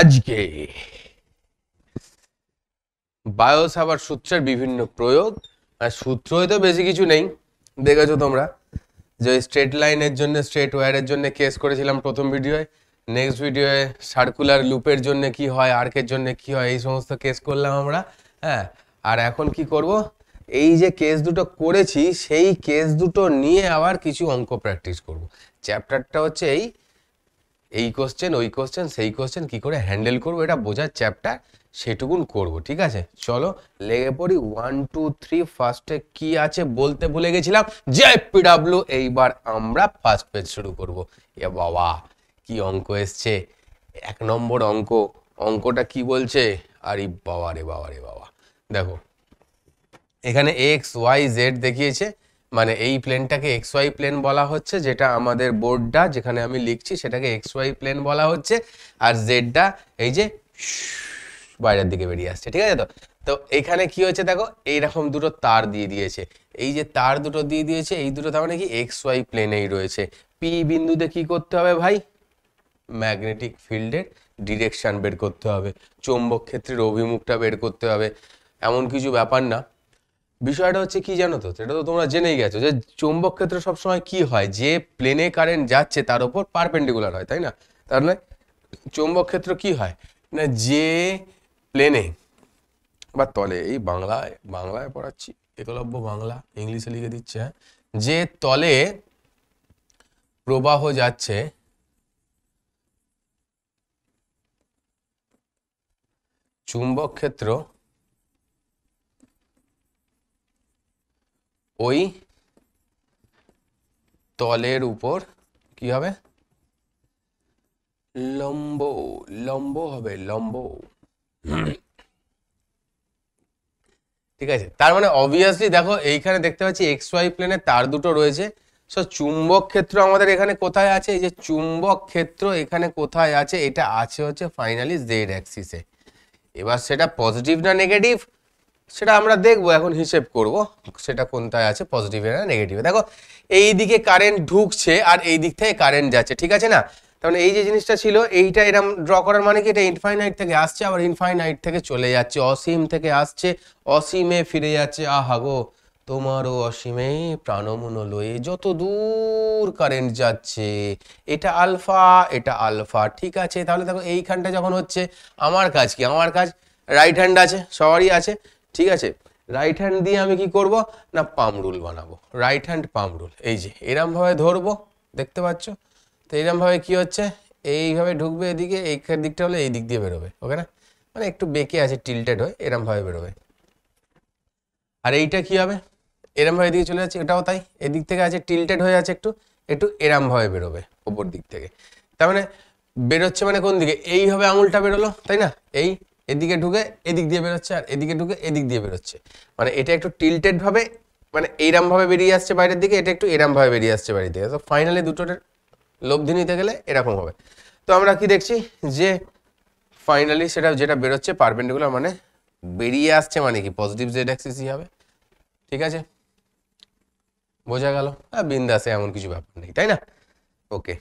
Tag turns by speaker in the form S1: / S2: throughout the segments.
S1: আজকে বায়োস আবার সূত্রের বিভিন্ন প্রয়োগ আর সূত্র হয়তো বেশি কিছু নেই দেখেছো তোমরা যে স্ট্রেট লাইনের জন্য স্ট্রেট ওয়ারের জন্য কেস করেছিলাম প্রথম ভিডিওয় নেক্সট ভিডিওয়ে সার্কুলার লুপের জন্য কি হয় আর্কের জন্য কি হয় এই সমস্ত কেস করলাম আমরা হ্যাঁ আর এখন কি করব এই যে কেস দুটো করেছি সেই কেস দুটো নিয়ে আবার কিছু অঙ্ক প্র্যাকটিস করব চ্যাপ্টারটা হচ্ছে এই এই কোশ্চেন ওই কোশ্চেন সেই কোশ্চেন কি করে হ্যান্ডেল করবো এটা বোঝার চ্যাপ্টার সেটুকুন করব ঠিক আছে চলো লেগে পড়ি ওয়ান টু থ্রি ফার্স্টে কি আছে বলতে ভুলে গেছিলাম পি পিডাব্লিউ এইবার আমরা ফার্স্ট পেজ শুরু করব এ বাবা কি অঙ্ক এসছে এক নম্বর অঙ্ক অঙ্কটা কি বলছে আরে বাবা রে বাবা রে বাবা দেখো এখানে এক্স ওয়াই জেড দেখিয়েছে মানে এই প্লেনটাকে এক্স ওয়াই প্লেন বলা হচ্ছে যেটা আমাদের বোর্ডটা যেখানে আমি লিখছি সেটাকে এক্স ওয়াই প্লেন বলা হচ্ছে আর জেডটা এই যে বাইরের দিকে বেরিয়ে আসছে ঠিক আছে তো তো এখানে কি হয়েছে দেখো এইরকম দুটো তার দিয়ে দিয়েছে এই যে তার দুটো দিয়ে দিয়েছে এই দুটো তার মানে কি এক্স ওয়াই প্লেনেই রয়েছে পি বিন্দুতে কি করতে হবে ভাই ম্যাগনেটিক ফিল্ডের ডিরেকশান বের করতে হবে চৌম্বক ক্ষেত্রের অভিমুখটা বের করতে হবে এমন কিছু ব্যাপার না বিষয়টা হচ্ছে কি জানো তো সেটা তো তোমরা জেনেই গেছো যে চৌম্বক ক্ষেত্র সবসময় কি হয় যে প্লেনে কারেন্ট যাচ্ছে তার উপর পারপেন্ডিকুলার হয় তাই না তাহলে চৌম্বক ক্ষেত্র কি হয় না যে প্লেনে বা তলে এই বাংলায় বাংলায় পড়াচ্ছি একলব্য বাংলা ইংলিশে লিখে দিচ্ছে হ্যাঁ? যে তলে প্রবাহ যাচ্ছে চুম্বক ক্ষেত্র ওই তলের উপর কি হবে লম্ব লম্ব হবে লম্ব ঠিক আছে তার মানে অবভিয়াসলি দেখো এইখানে দেখতে পাচ্ছি এক্স ওয়াই প্লেনে তার দুটো রয়েছে সো চুম্বক ক্ষেত্র আমাদের এখানে কোথায় আছে এই যে চুম্বক ক্ষেত্র এখানে কোথায় আছে এটা আছে হচ্ছে ফাইনালি জেড অ্যাক্সিসে এবার সেটা পজিটিভ না নেগেটিভ সেটা আমরা দেখব এখন হিসেব করব সেটা কোনটায় আছে পজিটিভে না নেগেটিভে দেখো এই দিকে কারেন্ট ঢুকছে আর এই দিক থেকে কারেন্ট যাচ্ছে ঠিক আছে না তাহলে মানে এই যে জিনিসটা ছিল এইটা এরম ড্র করার মানে কি এটা ইনফাইনাইট থেকে আসছে আবার ইনফাইনাইট থেকে চলে যাচ্ছে অসীম থেকে আসছে অসীমে ফিরে যাচ্ছে আহাগো তোমারও অসীমে প্রাণমন লয়ে যত দূর কারেন্ট যাচ্ছে এটা আলফা এটা আলফা ঠিক আছে তাহলে দেখো এইখানটা যখন হচ্ছে আমার কাজ কি আমার কাজ রাইট হ্যান্ড আছে সবারই আছে ঠিক আছে রাইট হ্যান্ড দিয়ে আমি কি করব না পাম রুল বানাবো রাইট হ্যান্ড পাম রুল এই যে এরমভাবে ধরবো দেখতে পাচ্ছ তো এরমভাবে কি হচ্ছে এইভাবে ঢুকবে এদিকে এইখান দিকটা হলে এই দিক দিয়ে বেরোবে ওকে না মানে একটু বেঁকে আছে টিল্টেড হয়ে এরমভাবে বেরোবে আর এইটা কি হবে এরমভাবে এদিকে চলে যাচ্ছে এটাও তাই এদিক থেকে আছে টিল্টেড হয়ে আছে একটু একটু এরমভাবে বেরোবে ওপর দিক থেকে তার মানে বেরোচ্ছে মানে কোন দিকে এইভাবে আঙুলটা বেরোলো তাই না এই এদিকে ঢুকে এদিক দিয়ে বেরোচ্ছে আর এদিকে ঢুকে এদিক দিয়ে বেরোচ্ছে মানে এটা একটু ভাবে মানে ভাবে বেরিয়ে আসছে বাইরের দিকে এটা একটু এরমভাবে বেরিয়ে আসছে বাইরের দিকে তো ফাইনালি দুটোর লব্ধি নিতে গেলে এরকম হবে তো আমরা কি দেখছি যে ফাইনালি সেটা যেটা বেরোচ্ছে পারপেন্ডিকুলার মানে বেরিয়ে আসছে মানে কি পজিটিভ জেড অ্যাক্সিসই হবে ঠিক আছে বোঝা গেল হ্যাঁ বিন্দাসে এমন কিছু ব্যাপার নেই তাই না ওকে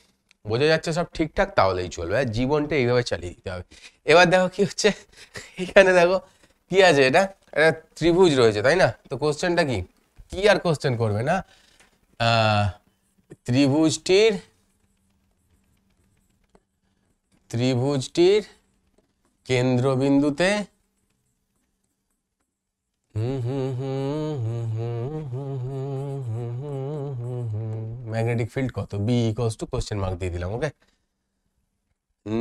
S1: বোঝা যাচ্ছে সব ঠিকঠাক তাহলেই চলবে আর জীবনটা এইভাবে চালিয়ে দিতে হবে এবার দেখো কি হচ্ছে এখানে দেখো কি আছে এটা এটা ত্রিভুজ রয়েছে তাই না তো কোশ্চেনটা কি কি আর কোশ্চেন করবে না ত্রিভুজটির ত্রিভুজটির কেন্দ্রবিন্দুতে হুম হুম হুম হুম হুম হুম হুম ম্যাগনেটিক ফিল্ড কত B equals to question mark দিয়ে দিলাম ওকে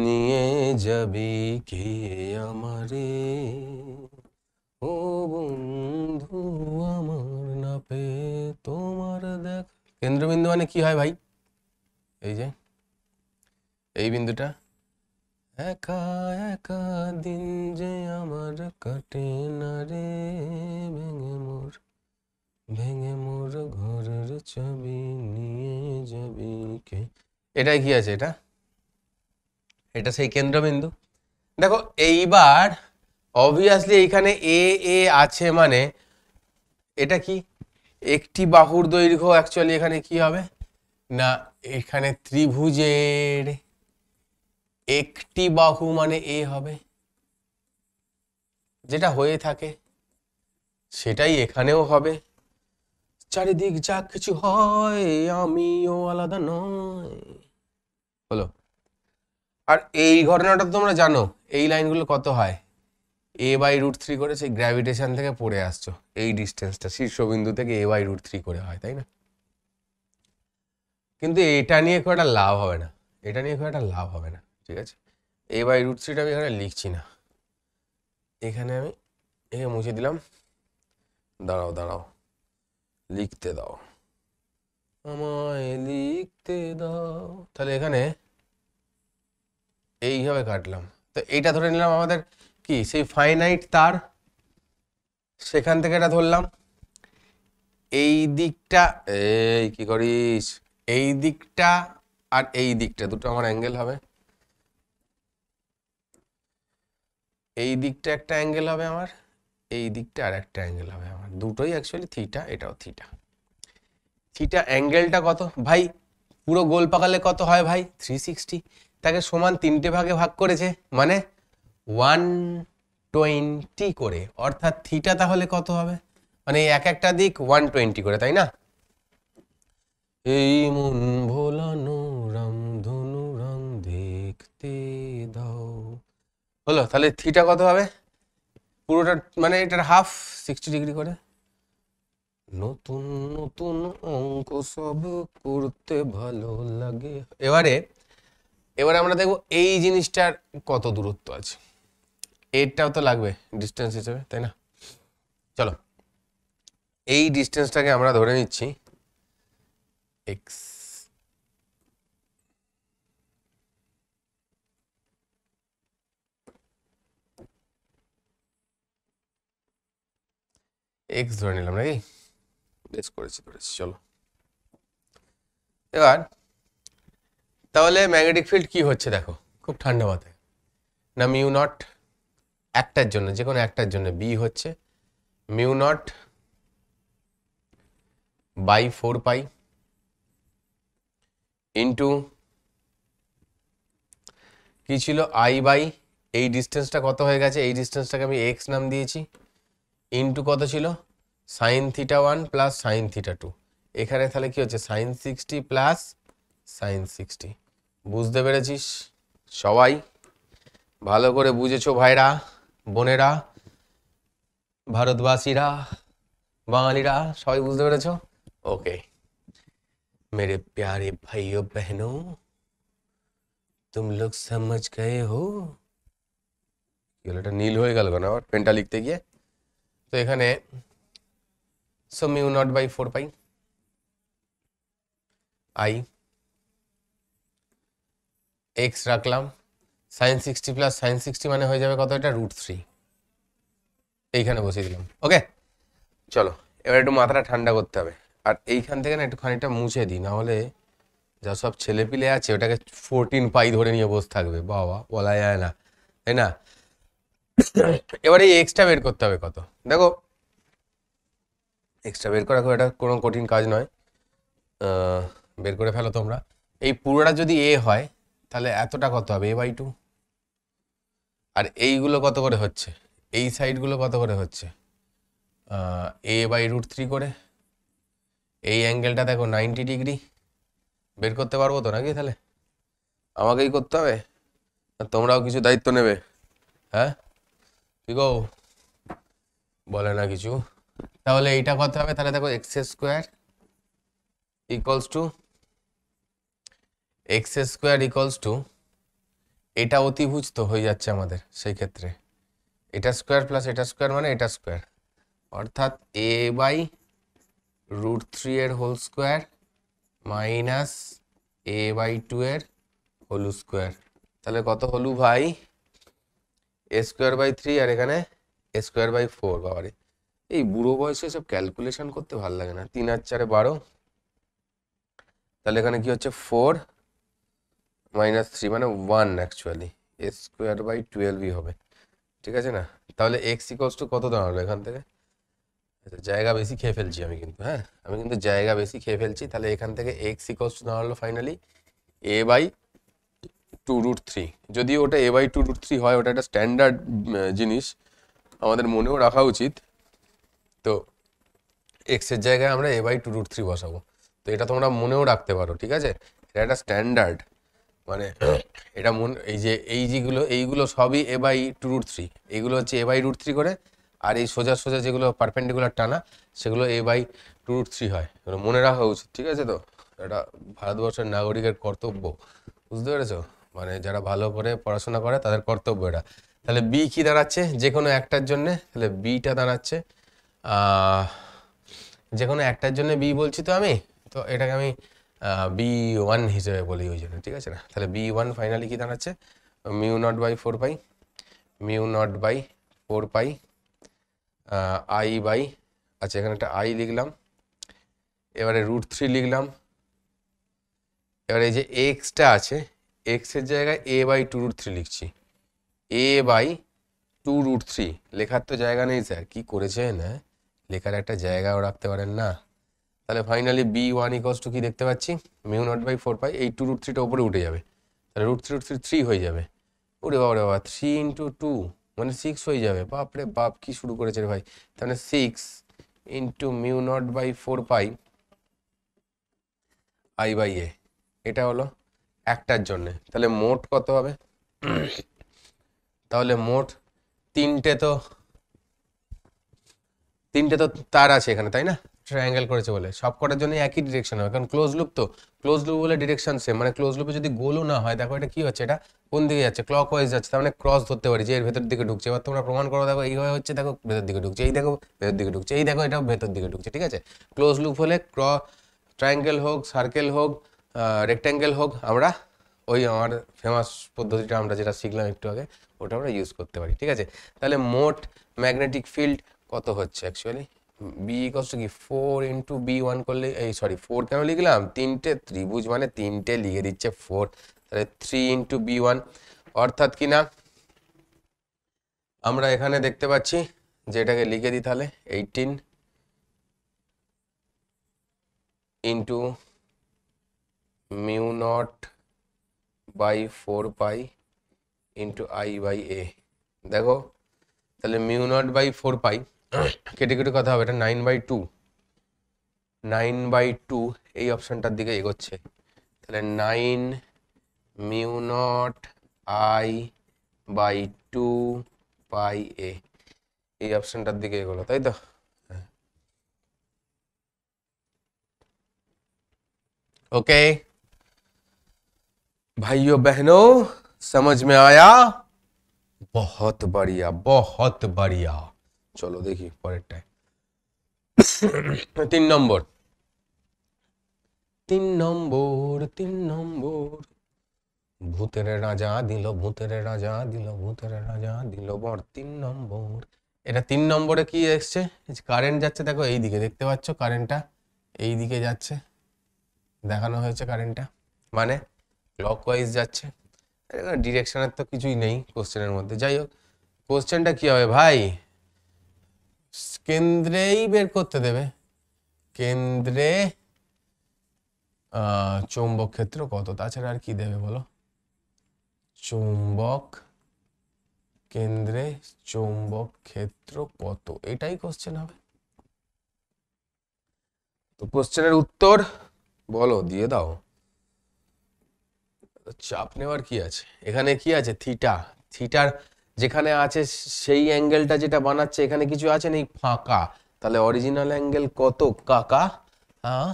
S1: নিয়ে যাবে কে আমারে ও বন্ধু আমার না পে তোমার দেখ কেন্দ্রবিন্দু মানে কি হয় ভাই এই যে এই বিন্দুটা একা একা দিন যে আমার কাটে না রে ভেঙে মোর ভেঙে মোর ঘরের ছবি এটাই কি আছে এটা এটা সেই কেন্দ্রবিন্দু দেখো এইবার অবভিয়াসলি এইখানে এ এ আছে মানে এটা কি একটি বাহুর দৈর্ঘ্য অ্যাকচুয়ালি এখানে কি হবে না এখানে ত্রিভুজের একটি বাহু মানে এ হবে যেটা হয়ে থাকে সেটাই এখানেও হবে চারিদিক যা কিছু হয় আমিও আলাদা নয় হলো আর এই ঘটনাটা তোমরা জানো এই লাইনগুলো কত হয় এ বাই রুট থ্রি করে সেই গ্র্যাভিটেশন থেকে পড়ে আসছো এই ডিস্টেন্সটা শীর্ষবিন্দু থেকে এ বাই রুট থ্রি করে হয় তাই না কিন্তু এটা নিয়ে খুব একটা লাভ হবে না এটা নিয়ে খুব একটা লাভ হবে না ঠিক আছে এ বাই রুট থ্রিটা আমি এখানে লিখছি না এখানে আমি এখানে মুছে দিলাম দাঁড়াও দাঁড়াও লিখতে দাও আমায় লিখতে দাও তাহলে এখানে এইভাবে কাটলাম তো এইটা ধরে নিলাম আমাদের কি সেই ফাইনাইট তার সেখান থেকে এটা ধরলাম এই দিকটা এই কি করিস এই দিকটা আর এই দিকটা দুটো আমার অ্যাঙ্গেল হবে এই দিকটা একটা অ্যাঙ্গেল হবে আমার এই দিকটা আর একটা অ্যাঙ্গেল হবে আমার দুটোই অ্যাকচুয়ালি থিটা এটাও থিটা থিটা অ্যাঙ্গেলটা কত ভাই পুরো গোল পাকালে কত হয় ভাই থ্রি সিক্সটি তাকে সমান তিনটে ভাগে ভাগ করেছে মানে ওয়ান টোয়েন্টি করে অর্থাৎ থিটা তাহলে কত হবে মানে এক একটা দিক ওয়ান টোয়েন্টি করে তাই না এই মন ভোলানো রাম ধনু রাম দেখতে দাও হলো তাহলে থিটা কত হবে পুরোটা মানে এটার হাফ সিক্সটি ডিগ্রি করে নতুন নতুন অঙ্ক সব করতে ভালো লাগে এবারে এবারে আমরা দেখব এই জিনিসটার কত দূরত্ব আছে এরটাও তো লাগবে ডিস্টেন্স হিসেবে তাই না চলো এই ডিস্টেন্সটাকে আমরা ধরে নিচ্ছি এক্স এক্স ধরে নিলাম নাকি বেশ করেছি করেছি চলো এবার তাহলে ম্যাগনেটিক ফিল্ড কি হচ্ছে দেখো খুব ঠান্ডা মাথায় না মিউ নট একটার জন্য যে কোনো একটার জন্য বি হচ্ছে mu naught by four pi into কি ছিল আই বাই এই ডিস্টেন্সটা কত হয়ে গেছে এই ডিস্টেন্সটাকে আমি এক্স নাম দিয়েছি ইন্টু কত ছিল sine theta one plus sine theta two এখানে তাহলে কি হচ্ছে sine sixty plus sine sixty বুঝতে পেরেছিস সবাই ভালো করে বুঝেছো ভাইরা বোনেরা ভারতবাসীরা বাঙালিরা সবাই বুঝতে পেরেছ ওকে মেরে প্যারে ভাই ও বহনো তুম লোক সমঝ গয়ে হো এটা নীল হয়ে গেল কেন আবার পেনটা লিখতে গিয়ে তো এখানে so mu naught by four pi I x রাখলাম sine sixty plus sine sixty মানে হয়ে যাবে কত এটা রুট থ্রি এইখানে বসিয়ে দিলাম ওকে চলো এবার একটু মাথাটা ঠান্ডা করতে হবে আর এইখান থেকে না একটু খানিকটা মুছে দিই নাহলে যা সব ছেলেপিলে আছে ওটাকে ফোরটিন পাই ধরে নিয়ে বসে থাকবে বাবা বলা যায় না তাই না এবারে এই এক্সট্রা বের করতে হবে কত দেখো এক্সট্রা বের করা খুব একটা কোনো কঠিন কাজ নয় বের করে ফেলো তোমরা এই পুরোটা যদি এ হয় তাহলে এতটা কত হবে এ বাই টু আর এইগুলো কত করে হচ্ছে এই সাইডগুলো কত করে হচ্ছে এ বাই রুট থ্রি করে এই অ্যাঙ্গেলটা দেখো নাইনটি ডিগ্রি বের করতে পারবো তো নাকি তাহলে আমাকেই করতে হবে তোমরাও কিছু দায়িত্ব নেবে হ্যাঁ কি বলে না কিছু তাহলে এইটা কত হবে তাহলে দেখো x square equals to x square equals to এটা অতিভুজ তো হয়ে যাচ্ছে আমাদের সেই ক্ষেত্রে এটা স্কোয়ার প্লাস এটা স্কোয়ার মানে এটা স্কোয়ার অর্থাৎ এ বাই রুট থ্রি এর whole square minus a by two এর হোল স্কোয়ার তাহলে কত হলু ভাই এ স্কোয়ার বাই থ্রি আর এখানে এ স্কোয়ার বাই ফোর বাবারে এই বুড়ো বয়সে সব ক্যালকুলেশন করতে ভালো লাগে না তিন আর চারে বারো তাহলে এখানে কি হচ্ছে ফোর মাইনাস থ্রি মানে one actually a square by টুয়েলভই হবে ঠিক আছে না তাহলে এক্স ইকলস টু কত দাঁড়াবে এখান থেকে আচ্ছা, জায়গা বেশি খেয়ে ফেলছি আমি কিন্তু হ্যাঁ আমি কিন্তু জায়গা বেশি খেয়ে ফেলছি তাহলে এখান থেকে এক্স ইকলস টু দাঁড়ালো finally a by two root three যদি ওটা a by two root three হয় ওটা একটা স্ট্যান্ডার্ড জিনিস আমাদের মনেও রাখা উচিত তো এক্সের জায়গায় আমরা a by two root three বসাবো তো এটা তোমরা মনেও রাখতে পারো ঠিক আছে এটা একটা স্ট্যান্ডার্ড মানে এটা মন এই যে এই যেগুলো এইগুলো সবই a by two root three এইগুলো হচ্ছে এ বাই রুট থ্রি করে আর এই সোজা সোজা যেগুলো পারপেন্ডিকুলার টানা সেগুলো a by two root three হয় এগুলো মনে রাখা উচিত ঠিক আছে তো এটা ভারতবর্ষের নাগরিকের কর্তব্য বুঝতে পেরেছো মানে যারা ভালো করে পড়াশোনা করে তাদের কর্তব্য এটা তাহলে বি কি দাঁড়াচ্ছে যে কোনো একটার জন্যে তাহলে বিটা দাঁড়াচ্ছে যে কোনো একটার জন্য বি বলছি তো আমি তো এটাকে আমি বি ওয়ান হিসেবে বলি ওই জন্য ঠিক আছে না তাহলে বি ওয়ান ফাইনালি কী দাঁড়াচ্ছে mu naught by four pi mu naught by four pi I by আচ্ছা এখানে একটা আই লিখলাম এবারে রুট থ্রি লিখলাম এবারে এই যে এক্সটা আছে এক্সের জায়গায় a by two root three লিখছি a by two root three লেখার তো জায়গা নেই স্যার কী করেছেন হ্যাঁ লেখার একটা জায়গাও রাখতে পারেন না তাহলে finally B one equals to কী দেখতে পাচ্ছি mu naught by four pi এই টু রুট থ্রিটা ওপরে উঠে যাবে তাহলে root three root three three হয়ে যাবে ওরে বাবা রে বাবা থ্রি ইন্টু টু মানে সিক্স হয়ে যাবে বাপরে বাপ কি শুরু করেছে রে ভাই তাহলে six into mu naught by four pi I by a এটা হলো একটার জন্যে তাহলে মোট কত হবে তাহলে মোট তিনটে তো তিনটে তো তার আছে এখানে তাই না ট্রায়াঙ্গেল করেছে বলে সব কটার জন্য একই ডিরেকশন হবে কারণ ক্লোজ লুপ তো ক্লোজ লুপ বলে ডিরেকশন সেম মানে ক্লোজ লুপে যদি গোলও না হয় দেখো এটা কি হচ্ছে এটা কোন দিকে যাচ্ছে ক্লক ওয়াইজ যাচ্ছে তার মানে ক্রস ধরতে পারি যে এর ভেতর দিকে ঢুকছে এবার তোমরা প্রমাণ করো দেখো এইভাবে হচ্ছে দেখো ভেতর দিকে ঢুকছে এই দেখো ভেতর দিকে ঢুকছে এই দেখো এটাও ভেতর দিকে ঢুকছে ঠিক আছে ক্লোজ লুপ হলে ক্র ট্রায়াঙ্গেল হোক সার্কেল হোক রেক্ট্যাঙ্গেল হোক আমরা ওই আমার ফেমাস পদ্ধতিটা আমরা যেটা শিখলাম একটু আগে ওটা আমরা ইউজ করতে পারি ঠিক আছে তাহলে মোট ম্যাগনেটিক ফিল্ড কত হচ্ছে অ্যাকচুয়ালি বি কষ্ট কি ফোর ইন্টু বি ওয়ান করলে এই সরি ফোর কেন লিখলাম তিনটে ত্রিভুজ মানে তিনটে লিখে দিচ্ছে ফোর তাহলে থ্রি ইন্টু বি ওয়ান অর্থাৎ কি না আমরা এখানে দেখতে পাচ্ছি যেটাকে লিখে দিই তাহলে eighteen into mu naught by 4 pi into i by a দেখো তাহলে mu naught by four pi কেটে কেটে কথা হবে এটা nine by two nine by two এই অপশানটার দিকে এগোচ্ছে তাহলে nine mu naught I by two pi a এই অপশানটার দিকে এগোলো তাই তো ওকে হ্যাঁ। भाइयों बहनों समझ में आया बहुत बढ़िया बहुत बढ़िया চলো দেখি পরেরটায় তিন নম্বর তিন নম্বর তিন নম্বর ভূতের রাজা দিল ভূতের রাজা দিল ভূতের রাজা দিল বর তিন নম্বর এটা তিন নম্বরে কি এসছে কারেন্ট যাচ্ছে দেখো এই দিকে দেখতে পাচ্ছ কারেন্টটা এই দিকে যাচ্ছে দেখানো হয়েছে কারেন্টটা মানে ক্লক ওয়াইজ যাচ্ছে ডিরেকশনের তো কিছুই নেই কোশ্চেনের মধ্যে যাই হোক কোশ্চেনটা কী হবে ভাই কেন্দ্রেই বের করতে দেবে কেন্দ্রে চৌম্বক ক্ষেত্র কত তাছাড়া আর কি দেবে বলো চৌম্বক কেন্দ্রে চৌম্বক ক্ষেত্র কত এটাই কোশ্চেন হবে তো কোশ্চেনের উত্তর বলো দিয়ে দাও চাপ নেওয়ার কি আছে এখানে কি আছে থিটা থিটার যেখানে আছে সেই অ্যাঙ্গেলটা যেটা বানাচ্ছে এখানে কিছু আছে নেই ফাঁকা তাহলে অরিজিনাল অ্যাঙ্গেল কত কাকা হ্যাঁ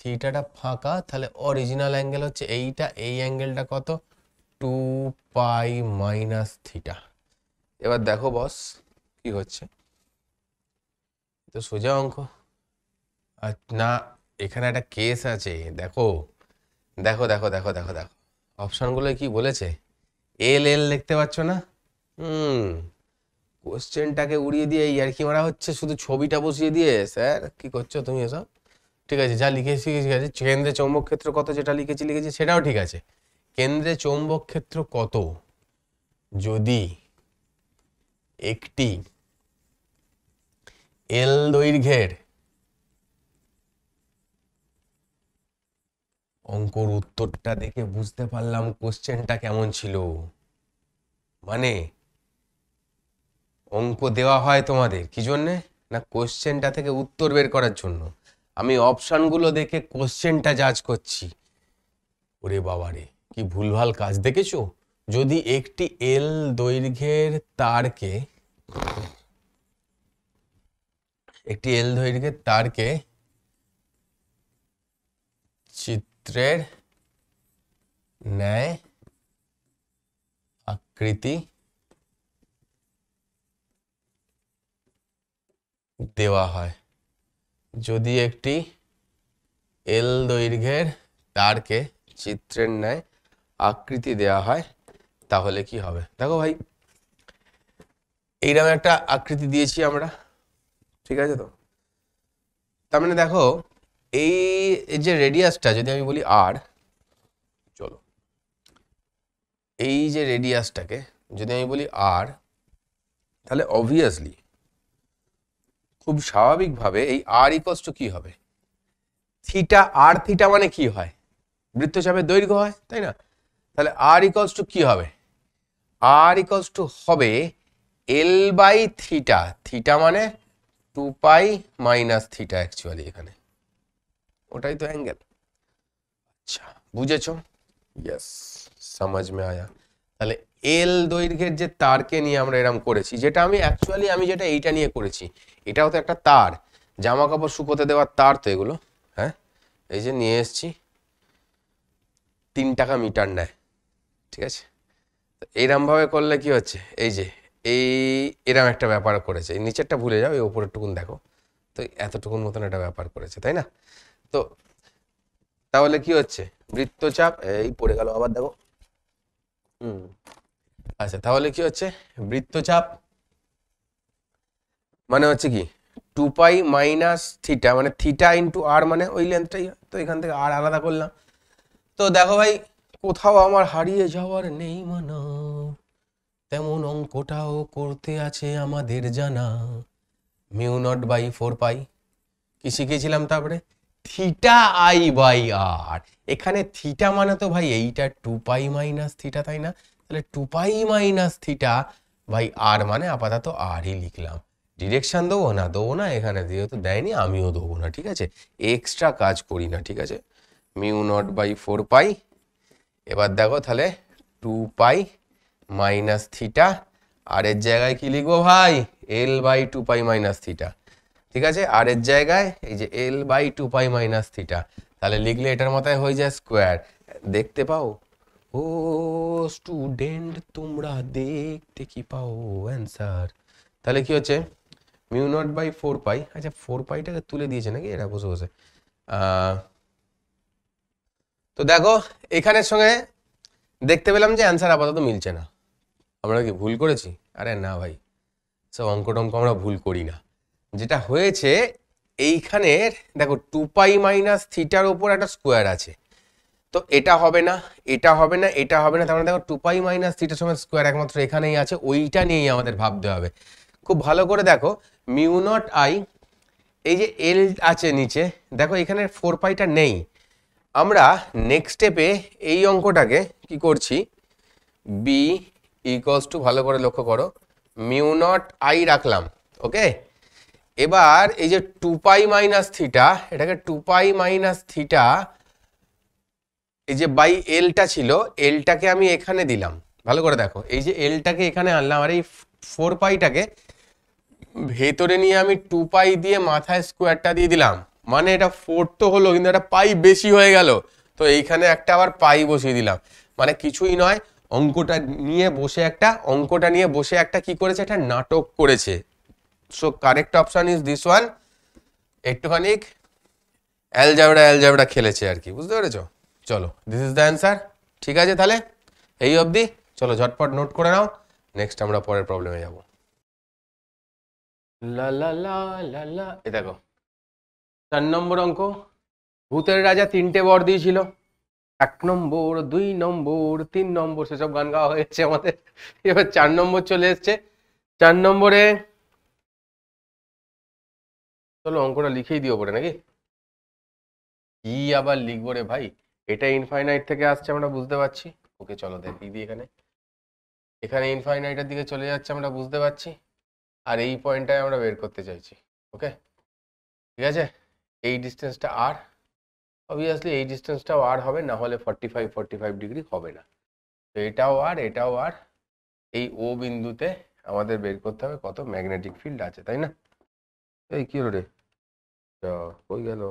S1: থিটাটা ফাঁকা তাহলে অরিজিনাল অ্যাঙ্গেল হচ্ছে এইটা এই অ্যাঙ্গেলটা কত টু পাই মাইনাস থিটা এবার দেখো বস কি হচ্ছে তো সোজা অঙ্ক আর না এখানে একটা কেস আছে দেখো দেখো দেখো দেখো দেখো দেখো অপশানগুলো কি বলেছে এল এল দেখতে পাচ্ছ না হুম কোশ্চেনটাকে উড়িয়ে দিয়ে ইয়ার্কি মারা হচ্ছে শুধু ছবিটা বসিয়ে দিয়ে স্যার কি করছো তুমি এসব ঠিক আছে যা লিখেছি ঠিক আছে আচ্ছা, কেন্দ্রে চৌম্বক ক্ষেত্র কত যেটা লিখেছি লিখেছি সেটাও ঠিক আছে কেন্দ্রে চৌম্বক ক্ষেত্র কত যদি একটি এল দৈর্ঘ্যের অঙ্কর উত্তরটা দেখে বুঝতে পারলাম কোশ্চেনটা কেমন ছিল মানে অঙ্ক দেওয়া হয় তোমাদের কি জন্যে না কোশ্চেনটা থেকে উত্তর বের করার জন্য আমি অপশানগুলো দেখে কোশ্চেনটা জাজ করছি ওরে বাবারে কি ভুলভাল কাজ দেখেছো যদি একটি এল দৈর্ঘ্যের তারকে একটি এল দৈর্ঘ্যের তারকে চিত্রের ন্যায় আকৃতি দেওয়া হয় যদি একটি এল দৈর্ঘ্যের তারকে চিত্রের ন্যায় আকৃতি দেওয়া হয় তাহলে কি হবে দেখো ভাই এইরকম একটা আকৃতি দিয়েছি আমরা ঠিক আছে তো তার মানে দেখো এই যে রেডিয়াসটা যদি আমি বলি আর চলো এই যে রেডিয়াসটাকে যদি আমি বলি আর তাহলে অবভিয়াসলি খুব স্বাভাবিকভাবে এই আর ইকস্ট কি হবে থিটা আর থিটা মানে কি হয় বৃত্তচাপের দৈর্ঘ্য হয় তাই না তাহলে আর ইকলস টু কী হবে আর ইকলস টু হবে এল বাই থিটা থিটা মানে two pi minus theta actually এখানে ওটাই তো অ্যাঙ্গেল আচ্ছা বুঝেছ ইয়েস সমাজ মে আয়া তাহলে এল দৈর্ঘ্যের যে তারকে নিয়ে আমরা এরম করেছি যেটা আমি অ্যাকচুয়ালি আমি যেটা এইটা নিয়ে করেছি এটাও তো একটা তার জামা কাপড় শুকোতে দেওয়ার তার তো এগুলো হ্যাঁ এই যে নিয়ে এসছি তিন টাকা মিটার নেয় ঠিক আছে এরমভাবে করলে কি হচ্ছে এই যে এই এরম একটা ব্যাপার করেছে নিচেরটা ভুলে যাও এই ওপরেরটুকুন দেখো তো এতটুকুন মতন একটা ব্যাপার করেছে তাই না তো তাহলে কি হচ্ছে বৃত্তচাপ এই পড়ে গেল আবার দেখো হুম আচ্ছা তাহলে কি হচ্ছে বৃত্তচাপ মানে হচ্ছে কি টু পাই মাইনাস থিটা মানে থিটা ইন্টু আর মানে ওই লেন্থটাই তো এখান থেকে আর আলাদা করলাম তো দেখো ভাই কোথাও আমার হারিয়ে যাওয়ার নেই মানা তেমন অঙ্কটাও করতে আছে আমাদের জানা mu naught by four pi কি শিখেছিলাম তারপরে থিটা আই বাই আর এখানে থিটা মানে তো ভাই এইটা টু পাই মাইনাস থিটা তাই না তাহলে টু পাই মাইনাস থিটা ভাই আর মানে আপাতত আরই লিখলাম ডিরেকশান দেবো না দেবো না এখানে যেহেতু দেয়নি আমিও দেবো না ঠিক আছে এক্সট্রা কাজ করি না ঠিক আছে mu naught by four pi এবার দেখো তাহলে two pi minus theta r এর জায়গায় কি লিখবো ভাই l by two pi minus theta ঠিক আছে আর এর জায়গায় এই যে l by two pi minus theta তাহলে লিখলে এটার মাথায় হয়ে যায় স্কোয়ার দেখতে পাও ও স্টুডেন্ট তোমরা দেখতে কি পাও অ্যান্সার তাহলে কি হচ্ছে mu naught by four pi আচ্ছা ফোর পাইটাকে তুলে দিয়েছে নাকি এটা বসে বসে তো দেখো এখানের সঙ্গে দেখতে পেলাম যে অ্যান্সার আপাতত মিলছে না আমরা কি ভুল করেছি আরে না ভাই সব অঙ্ক টঙ্ক আমরা ভুল করি না যেটা হয়েছে এইখানে দেখো টু পাই মাইনাস থিটার ওপর একটা স্কোয়ার আছে তো এটা হবে না এটা হবে না এটা হবে না তার মানে দেখো টু পাই মাইনাস থিটার সময় স্কোয়ার একমাত্র এখানেই আছে ওইটা নিয়েই আমাদের ভাবতে হবে খুব ভালো করে দেখো মিউ নট আই এই যে এল আছে নিচে দেখো এখানে ফোর পাইটা নেই আমরা নেক্সট স্টেপে এই অঙ্কটাকে কি করছি বি ইকলস টু ভালো করে লক্ষ্য করো মিউ নট আই রাখলাম ওকে এবার এই যে টু পাই মাইনাস থিটা এটাকে টু পাই মাইনাস থিটা এই যে বাই এলটা ছিল এলটাকে আমি এখানে দিলাম ভালো করে দেখো এই যে এলটাকে এখানে আনলাম আর এই ফোর পাইটাকে ভেতরে নিয়ে আমি টু পাই দিয়ে মাথায় স্কোয়ারটা দিয়ে দিলাম মানে এটা ফোর তো হলো কিন্তু এটা পাই বেশি হয়ে গেল তো এইখানে একটা আবার পাই বসিয়ে দিলাম মানে কিছুই নয় অঙ্কটা নিয়ে বসে একটা অঙ্কটা নিয়ে বসে একটা কি করেছে একটা নাটক করেছে So correct option is this one. Ectonic algebra algebra খেলেছে আর কি বুঝতে পেরেছো চলো দিস ইজ দ্য অ্যান্সার ঠিক আছে তাহলে এই অবধি চলো ঝটপট নোট করে নাও নেক্সট আমরা পরের প্রবলেমে যাব লা লা লা লা লা এ দেখো চার নম্বর অঙ্ক ভূতের রাজা তিনটে বর দিয়েছিল এক নম্বর দুই নম্বর তিন নম্বর সেসব গান গাওয়া হয়েছে আমাদের এবার চার নম্বর চলে এসছে চার নম্বরে চলো অঙ্কটা লিখেই দিও পরে নাকি কি আবার লিখবো রে ভাই এটা ইনফাইনাইট থেকে আসছে আমরা বুঝতে পারছি ওকে চলো দেখি দিই এখানে এখানে ইনফাইনাইটের দিকে চলে যাচ্ছে আমরা বুঝতে পারছি আর এই পয়েন্টটাই আমরা বের করতে চাইছি ওকে ঠিক আছে এই ডিস্টেন্সটা আর অবভিয়াসলি এই ডিস্টেন্সটাও আর হবে না হলে forty five forty five degree হবে না তো এটাও আর এটাও আর এই ও বিন্দুতে আমাদের বের করতে হবে কত ম্যাগনেটিক ফিল্ড আছে তাই না এই কী রে কই গেল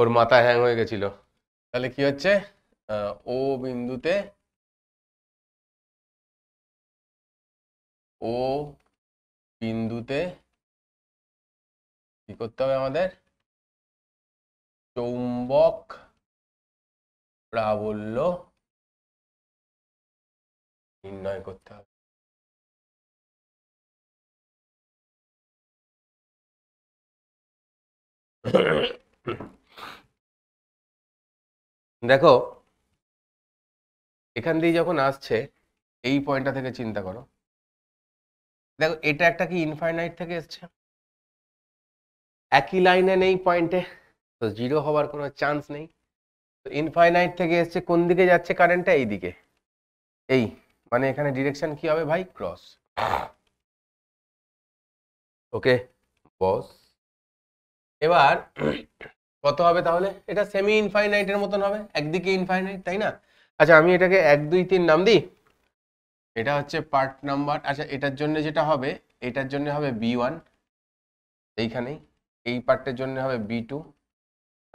S2: ওর মাথা হ্যাং হয়ে গেছিল তাহলে কি হচ্ছে ও বিন্দুতে ও বিন্দুতে কি করতে হবে আমাদের চৌম্বক প্রাবল্য নির্ণয় করতে হবে দেখো এখান দিয়ে যখন আসছে
S1: এই পয়েন্টটা থেকে চিন্তা করো দেখো এটা একটা কি ইনফাইনাইট থেকে এসছে একই লাইনে নেই পয়েন্টে তো জিরো হওয়ার কোনো চান্স নেই তো ইনফাইনাইট থেকে এসছে কোন দিকে যাচ্ছে কারেন্টটা এই দিকে এই মানে এখানে ডিরেকশন কি হবে ভাই ক্রস ওকে বস এবার কত হবে তাহলে এটা সেমি ইনফাইনাইটের মতন হবে একদিকে ইনফাইনাইট তাই না আচ্ছা আমি এটাকে এক দুই তিন নাম দিই এটা হচ্ছে পার্ট নাম্বার আচ্ছা এটার জন্য যেটা হবে এটার জন্য হবে বি ওয়ান এইখানেই এই পার্টের জন্য হবে বি টু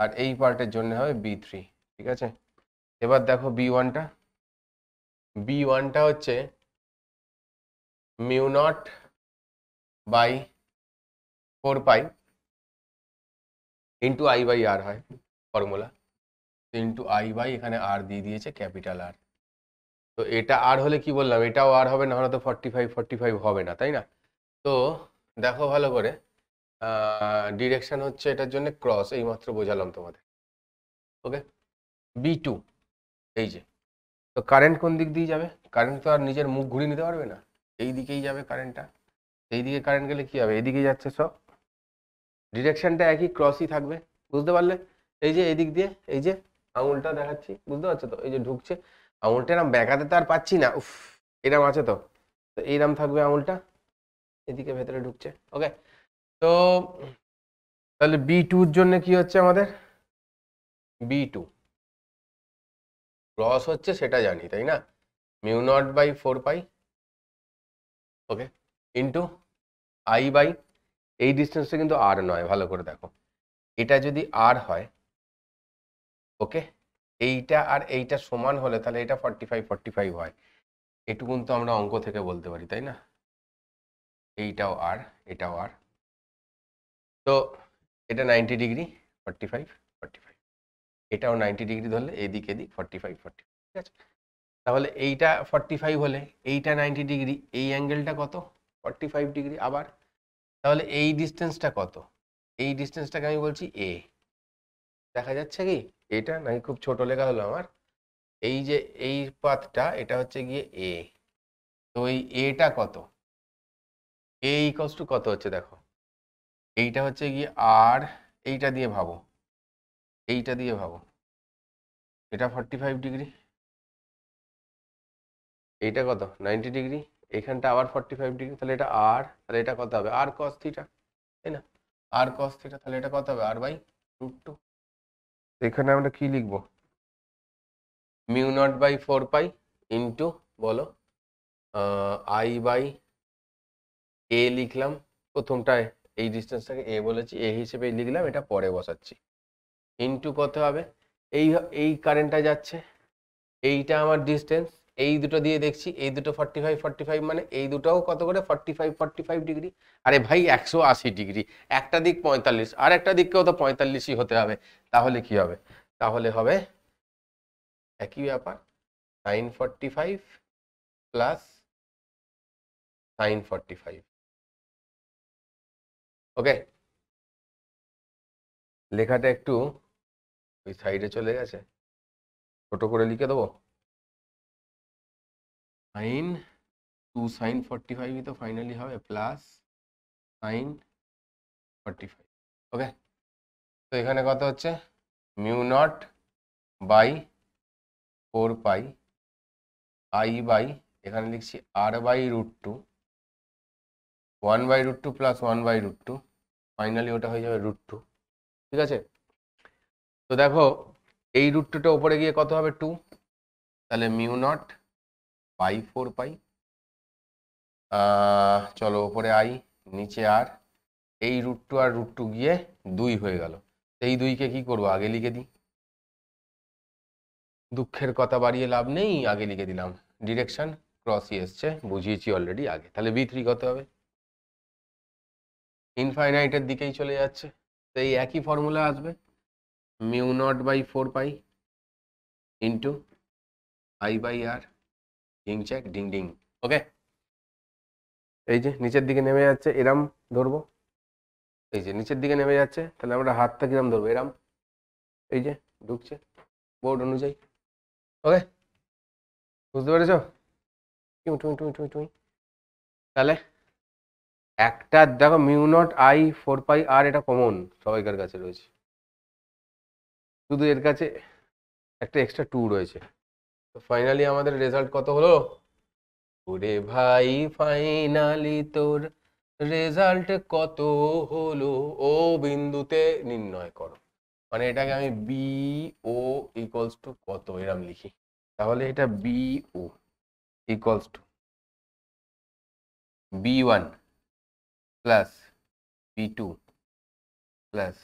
S1: আর এই পার্টের জন্য হবে বি থ্রি ঠিক আছে এবার দেখো বি ওয়ানটা বি ওয়ানটা হচ্ছে mu naught by four pi into I by r হয় ফর্মুলা তো ইন্টু আই বাই এখানে আর দিয়ে দিয়েছে ক্যাপিটাল আর তো এটা আর হলে কি বললাম এটাও আর হবে না হলে তো ফর্টি ফাইভ ফর্টি ফাইভ হবে না তাই না তো দেখো ভালো করে ডিরেকশান হচ্ছে এটার জন্য ক্রস এই মাত্র বোঝালাম তোমাদের ওকে বি টু এই যে তো কারেন্ট কোন দিক দিয়ে যাবে কারেন্ট তো আর নিজের মুখ ঘুরিয়ে নিতে পারবে না এই দিকেই যাবে কারেন্টটা এই দিকে কারেন্ট গেলে কি হবে এদিকে যাচ্ছে সব ডিরেকশনটা একই ক্রসই থাকবে বুঝতে পারলে এই যে এদিক দিয়ে এই যে আঙুলটা দেখাচ্ছি বুঝতে পারছো তো এই যে ঢুকছে আঙুলটা এরম বেঁকাতে তো আর পাচ্ছি না উফ এরম আছে তো তো এইরম থাকবে আঙুলটা এদিকে ভেতরে ঢুকছে ওকে তো তাহলে বি টুর জন্য কি হচ্ছে আমাদের বি টু ক্রস হচ্ছে সেটা জানি তাই না mu naught by four pi okay into I by এই ডিস্টেন্সটা কিন্তু আর নয় ভালো করে দেখো এটা যদি আর হয় ওকে এইটা আর এইটা সমান হলে তাহলে এটা ফর্টি ফাইভ ফর্টি ফাইভ হয় এটুকুন তো আমরা অঙ্ক থেকে বলতে পারি তাই না এইটাও আর এটাও আর তো এটা ninety degree forty five forty five এটাও নাইনটি ডিগ্রি ধরলে এদিক এদিক ফর্টি ফাইভ ফর্টি ঠিক আছে তাহলে এইটা ফর্টি ফাইভ হলে এইটা নাইনটি ডিগ্রি এই অ্যাঙ্গেলটা কত ফর্টি ফাইভ ডিগ্রি আবার তাহলে এই ডিস্টেন্সটা কত এই ডিস্টেন্সটাকে আমি বলছি এ দেখা যাচ্ছে কি এটা নাকি খুব ছোট লেখা হলো আমার এই যে এই পাথটা এটা হচ্ছে গিয়ে এ তো এই এটা কত এ ইকস টু কত হচ্ছে দেখো এইটা হচ্ছে গিয়ে আর এইটা দিয়ে ভাবো এইটা দিয়ে ভাবো এটা ফর্টি ফাইভ ডিগ্রি এইটা কত নাইনটি ডিগ্রি এখানটা আবার ফর্টি ফাইভ ডিগ্রি তাহলে এটা আর তাহলে এটা কত হবে আর কস থিটা তাই না আর কস থিটা তাহলে এটা কত হবে আর বাই রুট টু এখানে আমরা কি লিখব mu naught by four pi into বলো আই বাই এ লিখলাম প্রথমটায় এই ডিস্টেন্সটাকে এ বলেছি এ হিসেবে লিখলাম এটা পরে বসাচ্ছি ইন্টু কত হবে এই এই কারেন্টটা যাচ্ছে এইটা আমার ডিস্টেন্স এই দুটো দিয়ে দেখছি এই দুটো ফর্টি ফাইভ ফর্টি ফাইভ মানে এই দুটোও কত করে forty five forty five degree আরে ভাই একশো আশি ডিগ্রি একটা দিক পঁয়তাল্লিশ আর একটা দিককেও তো পঁয়তাল্লিশই হতে হবে তাহলে কি হবে তাহলে হবে একই ব্যাপার sine forty five
S2: plus sine forty five okay লেখাটা একটু ওই
S1: সাইডে চলে গেছে ছোট করে লিখে দেবো sine two sine forty five ही तो फाइनली है plus sine forty five okay तो এখানে কত হচ্ছে mu naught by four pi I by এখানে লিখছি r by root two one by root two plus one by root two finally ওটা হয়ে যাবে রুট টু ঠিক আছে তো দেখো এই রুট টুটা ওপরে গিয়ে কত হবে টু তাহলে mu naught pi four pi চলো ওপরে আই নিচে আর এই রুট টু আর রুট টু গিয়ে দুই হয়ে গেল এই দুইকে কি করব আগে লিখে দিই দুঃখের কথা বাড়িয়ে লাভ নেই আগে লিখে দিলাম ডিরেকশন ক্রসই e এসছে বুঝিয়েছি অলরেডি আগে তাহলে বি থ্রি কত হবে ইনফাইনাইটের দিকেই চলে যাচ্ছে তো এই একই ফর্মুলা আসবে mu naught by four pi into I by r ডিং চেক ডিং ডিং ওকে এই যে নিচের দিকে নেমে যাচ্ছে এরাম ধরবো এই যে নিচের দিকে নেমে যাচ্ছে তাহলে আমরা হাতটা কিরাম ধরবো এরাম এই যে ঢুকছে বোর্ড অনুযায়ী ওকে বুঝতে পেরেছ তাহলে একটা দেখো mu naught I four pi r এটা কমন সবাইকার কাছে রয়েছে শুধু এর কাছে একটা এক্সট্রা টু রয়েছে তো ফাইনালি আমাদের রেজাল্ট কত হলো ওরে ভাই ফাইনালি তোর রেজাল্ট কত হলো ও বিন্দুতে নির্ণয় করো মানে এটাকে আমি বি ও ইকলস টু কত এরম লিখি তাহলে এটা B o equals to B one plus
S2: B two plus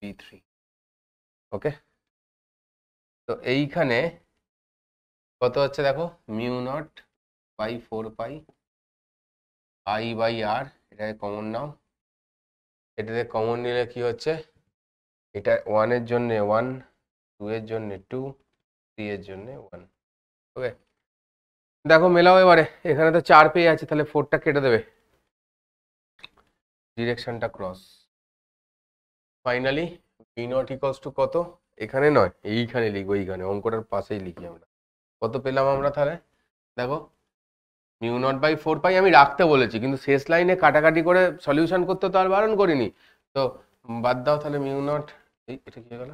S2: B three okay
S1: তো এইখানে কত হচ্ছে দেখো mu naught by four pi I by r এটাকে কমন নাও এটাতে কমন নিলে কি হচ্ছে এটা ওয়ানের জন্যে ওয়ান টু এর জন্যে টু থ্রি এর জন্যে ওয়ান ওকে দেখো মেলাও এবারে এখানে তো চার পেয়ে আছে তাহলে ফোরটা কেটে দেবে ডিরেকশনটা cross finally V naught equals to কত এখানে নয় এইখানে লিখবো এইখানে অঙ্কটার পাশেই লিখি আমরা কত পেলাম আমরা তাহলে দেখো mu naught by four pi আমি রাখতে বলেছি কিন্তু শেষ লাইনে কাটাকাটি করে সলিউশন করতে তো আর বারণ করিনি তো বাদ দাও তাহলে মিউ নট এই এটা কি হয়ে গেল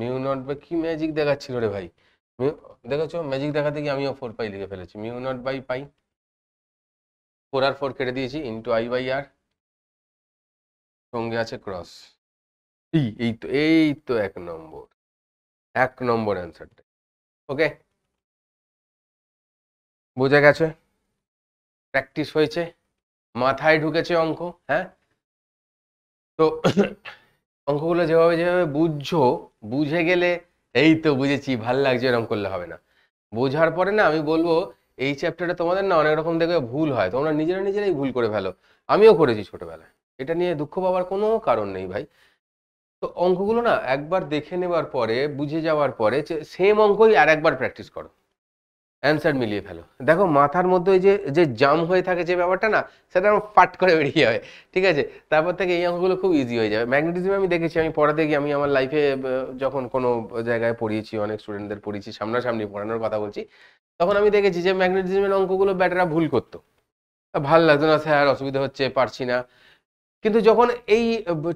S1: মিউ নট বাই কি ম্যাজিক দেখাচ্ছিল রে ভাই দেখেছো ম্যাজিক দেখাতে গিয়ে আমিও ফোর পাই লিখে ফেলেছি mu naught by pi four আর ফোর কেটে দিয়েছি ইন্টু আই বাই আর সঙ্গে আছে ক্রস এই তো এই তো এক নম্বর এক নম্বর অ্যান্সারটা ওকে বোঝা গেছে প্র্যাকটিস হয়েছে মাথায় ঢুকেছে অঙ্ক হ্যাঁ তো অঙ্কগুলো যেভাবে যেভাবে বুঝছো বুঝে গেলে এই তো বুঝেছি ভাল লাগছে এরকম করলে হবে না বোঝার পরে না আমি বলবো এই চ্যাপ্টারটা তোমাদের না অনেক রকম দেখবে ভুল হয় তোমরা নিজেরা নিজেরাই ভুল করে ফেলো আমিও করেছি ছোটবেলায় এটা নিয়ে দুঃখ পাওয়ার কোনো কারণ নেই ভাই তো অঙ্কগুলো না একবার দেখে নেবার পরে বুঝে যাওয়ার পরে সেম অঙ্কই আর একবার প্র্যাকটিস করো অ্যান্সার মিলিয়ে ফেলো দেখো মাথার মধ্যে ওই যে যে জাম হয়ে থাকে যে ব্যাপারটা না সেটা আমার ফাট করে বেরিয়ে যাবে ঠিক আছে তারপর থেকে এই অঙ্কগুলো খুব ইজি হয়ে যাবে ম্যাগনেটিজম আমি দেখেছি আমি পড়াতে গিয়ে আমি আমার লাইফে যখন কোনো জায়গায় পড়িয়েছি অনেক স্টুডেন্টদের পড়িয়েছি সামনাসামনি পড়ানোর কথা বলছি তখন আমি দেখেছি যে ম্যাগনেটিজমের অঙ্কগুলো ব্যাটারা ভুল করতো ভাল লাগতো না স্যার অসুবিধা হচ্ছে পারছি না কিন্তু যখন এই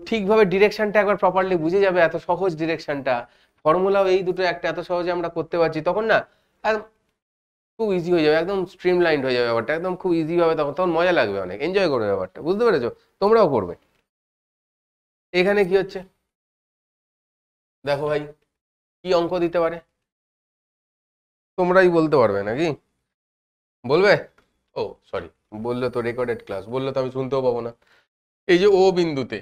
S1: ঠিকভাবে ডিরেকশনটা একবার প্রপারলি বুঝে যাবে এত সহজ ডিরেকশনটা ফর্মুলাও এই দুটো একটা এত সহজে আমরা করতে পারছি তখন না খুব ইজি হয়ে যাবে একদম স্ট্রিমলাইন্ড হয়ে যাবে ব্যাপারটা একদম খুব ইজিভাবে তখন তখন মজা লাগবে অনেক এনজয় করবে ব্যাপারটা বুঝতে পেরেছো তোমরাও করবে এখানে কি হচ্ছে দেখো ভাই কি অঙ্ক দিতে পারে তোমরাই বলতে পারবে নাকি বলবে ও সরি বললো তো রেকর্ডেড ক্লাস বললো তো আমি শুনতেও পাবো না এই যে ও বিন্দুতে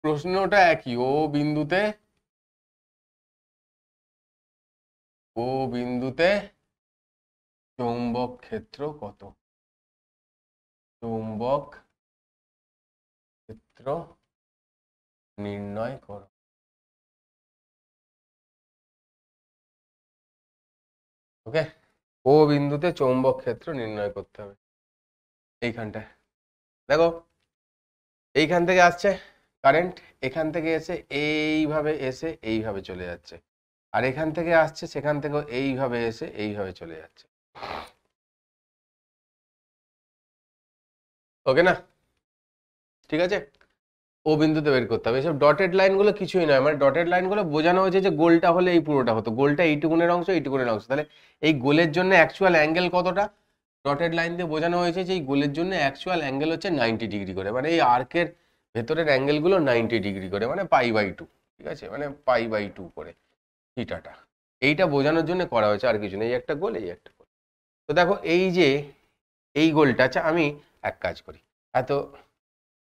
S1: প্রশ্নটা একই ও বিন্দুতে
S2: ও বিন্দুতে চৌম্বক ক্ষেত্র কত চৌম্বক ক্ষেত্র নির্ণয় করো ওকে ও বিন্দুতে
S1: চৌম্বক ক্ষেত্র নির্ণয় করতে হবে এইখানটায় দেখো এইখান থেকে আসছে কারেন্ট এখান থেকে এসে এইভাবে এসে এইভাবে চলে যাচ্ছে আর এখান থেকে আসছে সেখান থেকেও এইভাবে এসে এইভাবে চলে যাচ্ছে ওকে না ঠিক আছে ও বিন্দুতে বের করতে হবে এসব ডটেড লাইনগুলো কিছুই নয় মানে ডটেড লাইনগুলো বোঝানো হয়েছে যে গোলটা হলে এই পুরোটা হতো গোলটা এইটুকুনের অংশ এইটুকুনের অংশ তাহলে এই গোলের জন্য অ্যাকচুয়াল অ্যাঙ্গেল কতটা ডটেড লাইন দিয়ে বোঝানো হয়েছে যে এই গোলের জন্য অ্যাকচুয়াল অ্যাঙ্গেল হচ্ছে নাইনটি ডিগ্রি করে মানে এই আর্কের ভেতরের অ্যাঙ্গেলগুলো নাইনটি ডিগ্রি করে মানে পাই বাই টু ঠিক আছে মানে পাই বাই টু করে থিটাটা এইটা বোঝানোর জন্য করা হয়েছে আর কিছু নেই এই একটা গোল এই একটা গোল তো দেখো এই যে এই গোলটা আছে আচ্ছা, আমি এক কাজ করি এত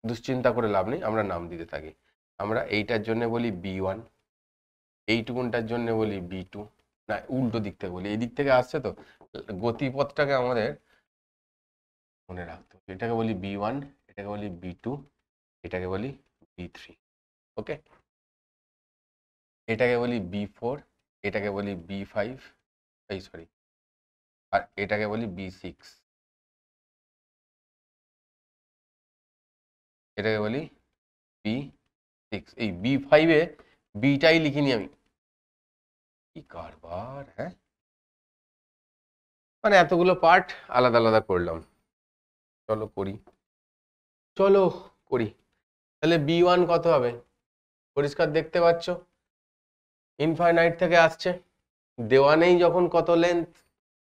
S1: দুশ্চিন্তা করে লাভ নেই আমরা নাম দিতে থাকি আমরা এইটার জন্য বলি বি ওয়ান এইটুকুনটার জন্য বলি বি টু না উল্টো দিক থেকে বলি এই দিক থেকে আসছে তো গতিপথটাকে আমাদের মনে রাখতে হবে এটাকে বলি বি ওয়ান এটাকে বলি বি টু
S2: এটাকে বলি বি থ্রি ওকে এটাকে বলি বি ফোর এটাকে বলি বি ফাইভ এই সরি আর এটাকে বলি বি সিক্স এটাকে বলি বি সিক্স এই বি ফাইভে বিটাই লিখিনি আমি কি কারবার হ্যাঁ মানে এতগুলো
S1: পার্ট আলাদা আলাদা করলাম চলো করি চলো করি তাহলে বি ওয়ান কত হবে পরিষ্কার দেখতে পাচ্ছ ইনফাইনাইট থেকে আসছে দেওয়ানেই যখন কত লেন্থ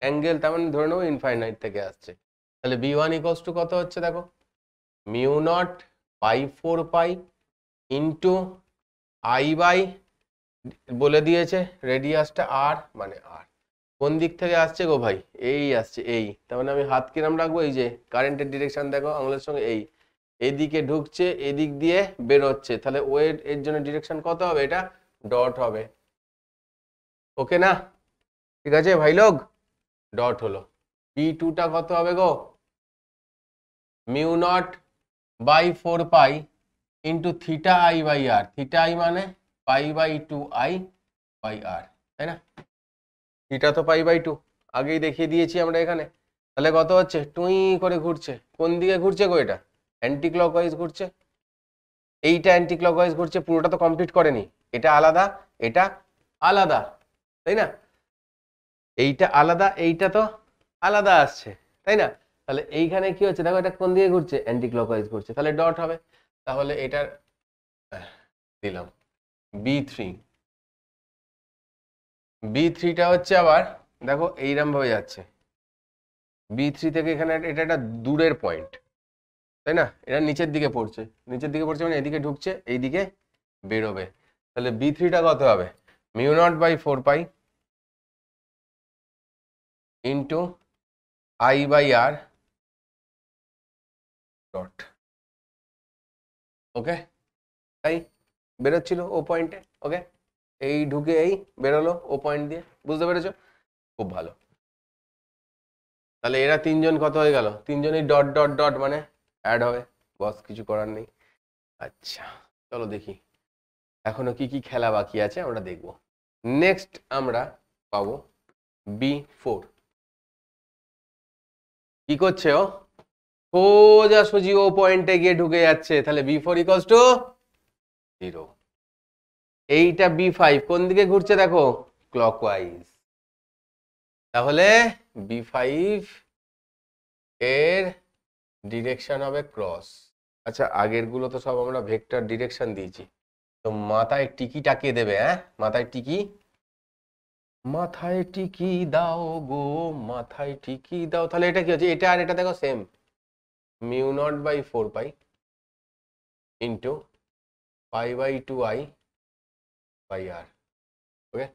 S1: অ্যাঙ্গেল তেমন মানে ধরে নেবো ইনফাইনাইট থেকে আসছে তাহলে বি ওয়ান ইকোস টু কত হচ্ছে দেখো mu naught by four pi into I by বলে দিয়েছে রেডিয়াসটা আর মানে আর কোন দিক থেকে আসছে গো ভাই এই আসছে এই তার মানে আমি হাত কিরাম রাখবো এই যে কারেন্টের ডিরেকশন দেখো আঙুলের সঙ্গে এই এদিকে ঢুকছে এদিক দিয়ে বেরোচ্ছে তাহলে ওয়েট এর জন্য ডিরেকশন কত হবে এটা ডট হবে ওকে না ঠিক আছে ভাই লোক ডট হলো বি টুটা কত হবে গো mu naught by four pi into theta I by r theta I মানে pi by two I by r তাই না থিটা তো পাই বাই টু আগেই দেখিয়ে দিয়েছি আমরা এখানে তাহলে কত হচ্ছে টুই করে ঘুরছে কোন দিকে ঘুরছে গো এটা অ্যান্টি ক্লকওয়াইজ ঘুরছে এইটা অ্যান্টি ক্লকওয়াইজ ঘুরছে পুরোটা তো কমপ্লিট করেনি এটা আলাদা এটা আলাদা তাই না এইটা আলাদা এইটা তো আলাদা আসছে তাই না তাহলে এইখানে কি হচ্ছে দেখো এটা কোন দিকে ঘুরছে অ্যান্টি ক্লকওয়াইজ ঘুরছে তাহলে ডট হবে তাহলে এটার দিলাম বি থ্রি বি থ্রিটা হচ্ছে আবার দেখো এইরমভাবে যাচ্ছে বি থ্রি থেকে এখানে এটা একটা দূরের পয়েন্ট তাই না এটা নিচের দিকে পড়ছে নিচের দিকে পড়ছে মানে এদিকে ঢুকছে এইদিকে বেরোবে তাহলে বি থ্রিটা কত হবে mu naught by four pi into
S2: I by r dot
S1: okay তাই বেরোচ্ছিল ও পয়েন্টে ওকে এই ঢুকে এই বেরোলো ও পয়েন্ট দিয়ে বুঝতে পেরেছো খুব ভালো তাহলে এরা তিনজন কত হয়ে গেল তিনজনই ডট ডট ডট মানে অ্যাড হবে বস কিছু করার নেই আচ্ছা চলো দেখি এখনো কি কি খেলা বাকি আছে আমরা দেখব নেক্সট আমরা পাবো বি ফোর কি করছে ও সোজাসুজি ও পয়েন্টে গিয়ে ঢুকে যাচ্ছে তাহলে B four equals to zero এইটা বি ফাইভ কোন দিকে ঘুরছে দেখো ক্লক ওয়াইজ তাহলে বি ফাইভ এর ডিরেকশন হবে ক্রস আচ্ছা আগেরগুলো তো সব আমরা ভেক্টর ডিরেকশন দিয়েছি তো মাথায় টিকি টাকিয়ে দেবে হ্যাঁ মাথায় টিকি মাথায় টিকি দাও গো মাথায় টিকি দাও তাহলে এটা কি হচ্ছে এটা আর এটা দেখো same mu naught by four pi into pi by two I by r
S2: okay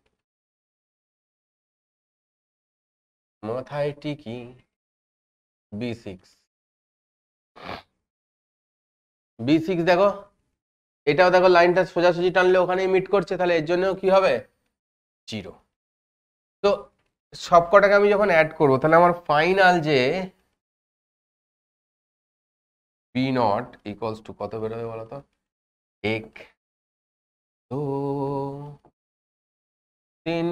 S2: মাথায় টিকি
S1: বি সিক্স বি সিক্স দেখো এটাও দেখো লাইনটা সোজাসুজি টানলে ওখানেই মিট করছে তাহলে এর জন্যও কি হবে জিরো তো সবকটাকে আমি যখন অ্যাড করবো তাহলে আমার
S2: ফাইনাল যে
S1: বি নট ইকুয়ালস টু
S2: কত বেরোবে বলো তো এক दो তিন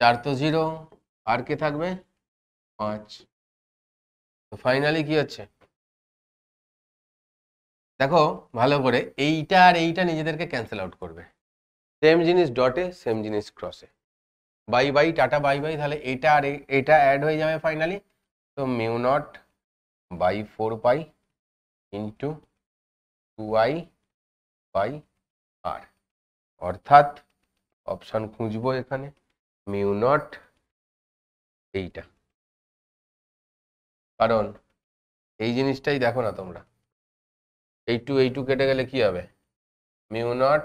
S2: চার তো জিরো আর
S1: কে থাকবে পাঁচ তো ফাইনালি কি হচ্ছে দেখো ভালো করে এইটা আর এইটা নিজেদেরকে ক্যান্সেল আউট করবে সেম জিনিস ডটে সেম জিনিস ক্রসে বাই বাই টাটা বাই বাই তাহলে এটা আর এটা অ্যাড হয়ে যাবে ফাইনালি তো mu naught by four pi into two I by r অর্থাৎ অপশান খুঁজবো এখানে মিউ নট এইটা কারণ এই জিনিসটাই দেখো না
S2: তোমরা এই টু এই টু কেটে গেলে কি হবে mu naught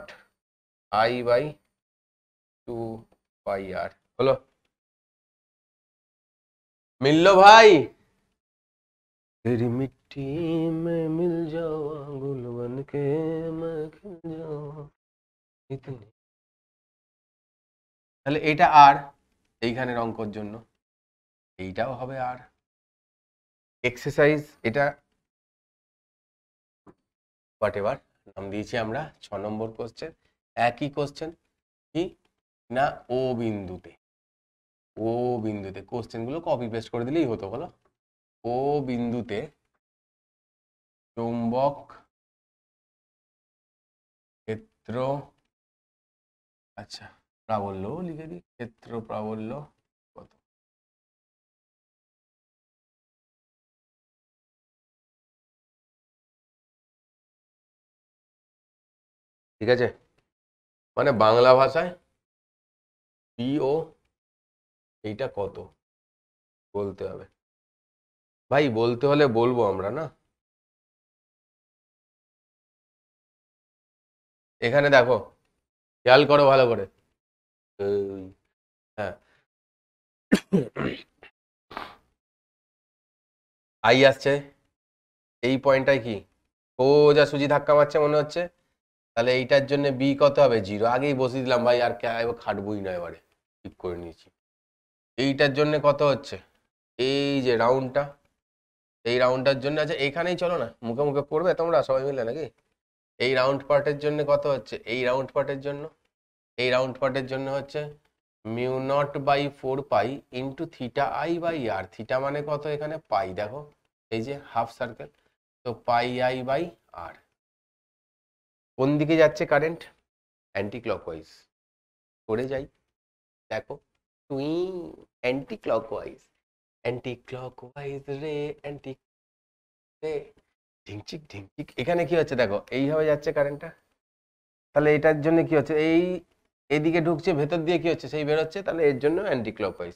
S2: I by two by r হলো মিলল ভাই
S1: রিমিট मिट्टी में मिल जावा गुल बन के मैं खिल তাহলে এটা আর এইখানের অঙ্কর জন্য এইটাও হবে আর এক্সারসাইজ এটা হোয়াট এভার নাম দিয়েছি আমরা ছ নম্বর কোশ্চেন একই কোশ্চেন কি না ও বিন্দুতে ও বিন্দুতে কোশ্চেনগুলো কপি পেস্ট করে দিলেই হতো বলো ও বিন্দুতে
S2: চৌম্বক ক্ষেত্র আচ্ছা প্রাবল্য লিখে দিই ক্ষেত্র প্রাবল্য কত ঠিক আছে মানে বাংলা ভাষায় পিও এইটা কত বলতে হবে ভাই বলতে হলে বলবো আমরা না এখানে দেখো খেয়াল করো ভালো করে হ্যাঁ
S1: আই আসছে এই পয়েন্টটায় কি ও যা সুজি ধাক্কা মারছে মনে হচ্ছে তাহলে এইটার জন্য বি কত হবে জিরো আগেই বসিয়ে দিলাম ভাই আর কেউ খাটবই না এবারে ঠিক করে নিয়েছি এইটার জন্য কত হচ্ছে এই যে রাউন্ডটা এই রাউন্ডটার জন্য আচ্ছা এখানেই চলো না মুখে মুখে করবে তোমরা সবাই মিলে নাকি এই রাউন্ড পার্টের জন্য কত হচ্ছে এই রাউন্ড পার্টের জন্য এই রাউন্ড পার্টের জন্য হচ্ছে mu naught by four pi into theta I by r theta মানে কত এখানে পাই দেখো এই যে হাফ সার্কেল তো পাই আই বাই আর কোন দিকে যাচ্ছে কারেন্ট অ্যান্টি ক্লক ওয়াইজ করে যাই দেখো তুই anticlockwise anticlockwise রে অ্যান্টি রে ঢিংচিক ঢিংচিক এখানে কি হচ্ছে দেখো এইভাবে যাচ্ছে কারেন্টটা তাহলে এটার জন্য কি হচ্ছে এই এদিকে ঢুকছে ভেতর দিয়ে কি হচ্ছে সেই বেরোচ্ছে তাহলে এর জন্য অ্যান্টি ক্লকওয়াইজ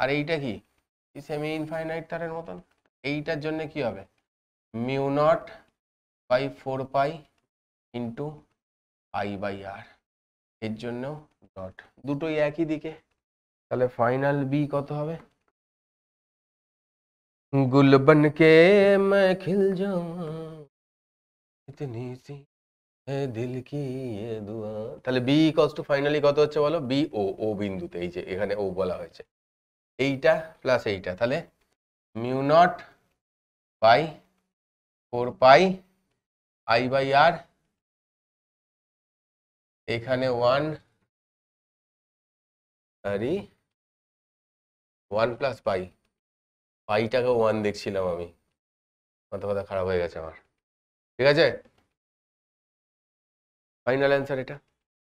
S1: আর এইটা কি সেমি ইনফাইনাইট তারের মতন এইটার জন্য কি হবে mu naught by four pi into I by R এর জন্য ডট দুটোই একই দিকে তাহলে ফাইনাল বি কত হবে गुल बन के मैं खिल इतनी सी है দিল কি ये दुआ তাহলে বি ইকস টু ফাইনালি কত হচ্ছে বলো বি ও ও বিন্দুতে এই যে এখানে ও বলা হয়েছে এইটা প্লাস এইটা তাহলে mu naught by four
S2: pi I by R এখানে one sorry one plus pi টাকা ওয়ান দেখছিলাম আমি মাথা কথা খারাপ হয়ে গেছে আমার ঠিক আছে ফাইনাল অ্যান্সার এটা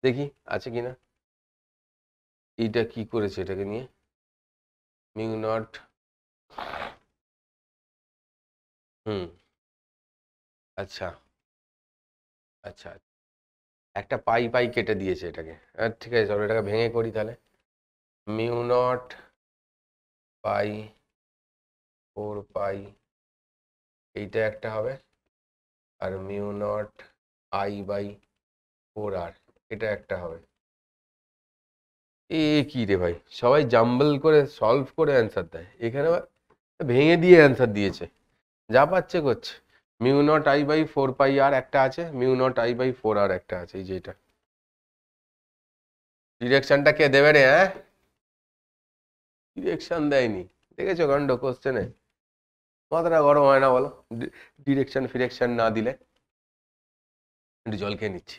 S2: দেখি আছে কি না এইটা কি করেছে এটাকে নিয়ে মিউ নট হুম
S1: আচ্ছা আচ্ছা একটা পাই পাই কেটে দিয়েছে এটাকে ঠিক আছে চলো এটাকে ভেঙে করি তাহলে mu naught pi four pi এইটা একটা হবে আর mu naught I by four R এটা একটা হবে এ কি রে ভাই সবাই জাম্বল করে সলভ করে অ্যান্সার দেয় এখানে ভেঙে দিয়ে অ্যান্সার দিয়েছে যা পাচ্ছে করছে mu naught I by four pi R একটা আছে mu naught I by four R একটা আছে এই যেটা ডিরেকশনটা কে দেবে রে হ্যাঁ ডিরেকশন দেয়নি দেখেছো গন্ড কোশ্চেনে মাথাটা গরম হয় না বলো ডিরেকশন ফিরেকশন না দিলে একটু জল খেয়ে নিচ্ছি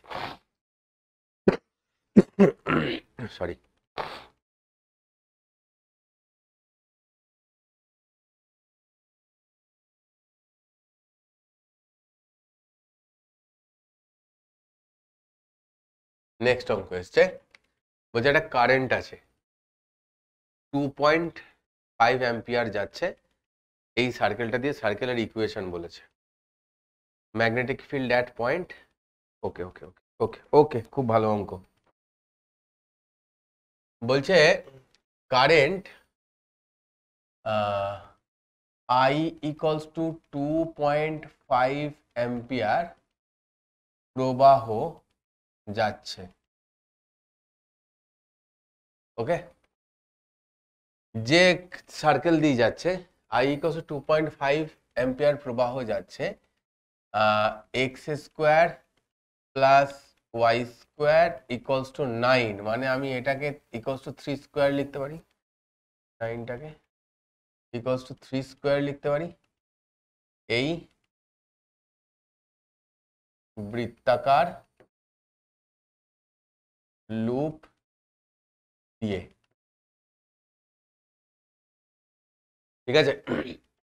S2: সরি নেক্সট
S1: অঙ্ক এসছে বলছে একটা কারেন্ট আছে টু পয়েন্ট ফাইভ অ্যাম্পিয়ার যাচ্ছে ए सर्कल दिया सर्कलल इक्वेशन बोलेছে magnetic field at point okay okay okay okay okay খুব ভালো অঙ্ক
S2: বলছে কারেন্ট
S1: আ i = 2.5 एंपियर প্রবাহ হচ্ছে ওকে যে सर्कल दी যাচ্ছে I equals to point five ampere প্রবাহ যাচ্ছে x square plus y square equals to nine মানে আমি এটাকে ইকলস টু থ্রি স্কোয়ার লিখতে পারি নাইনটাকে ইকলস টু থ্রি স্কোয়ার লিখতে পারি এই
S2: বৃত্তাকার লুপ দিয়ে
S1: ঠিক আছে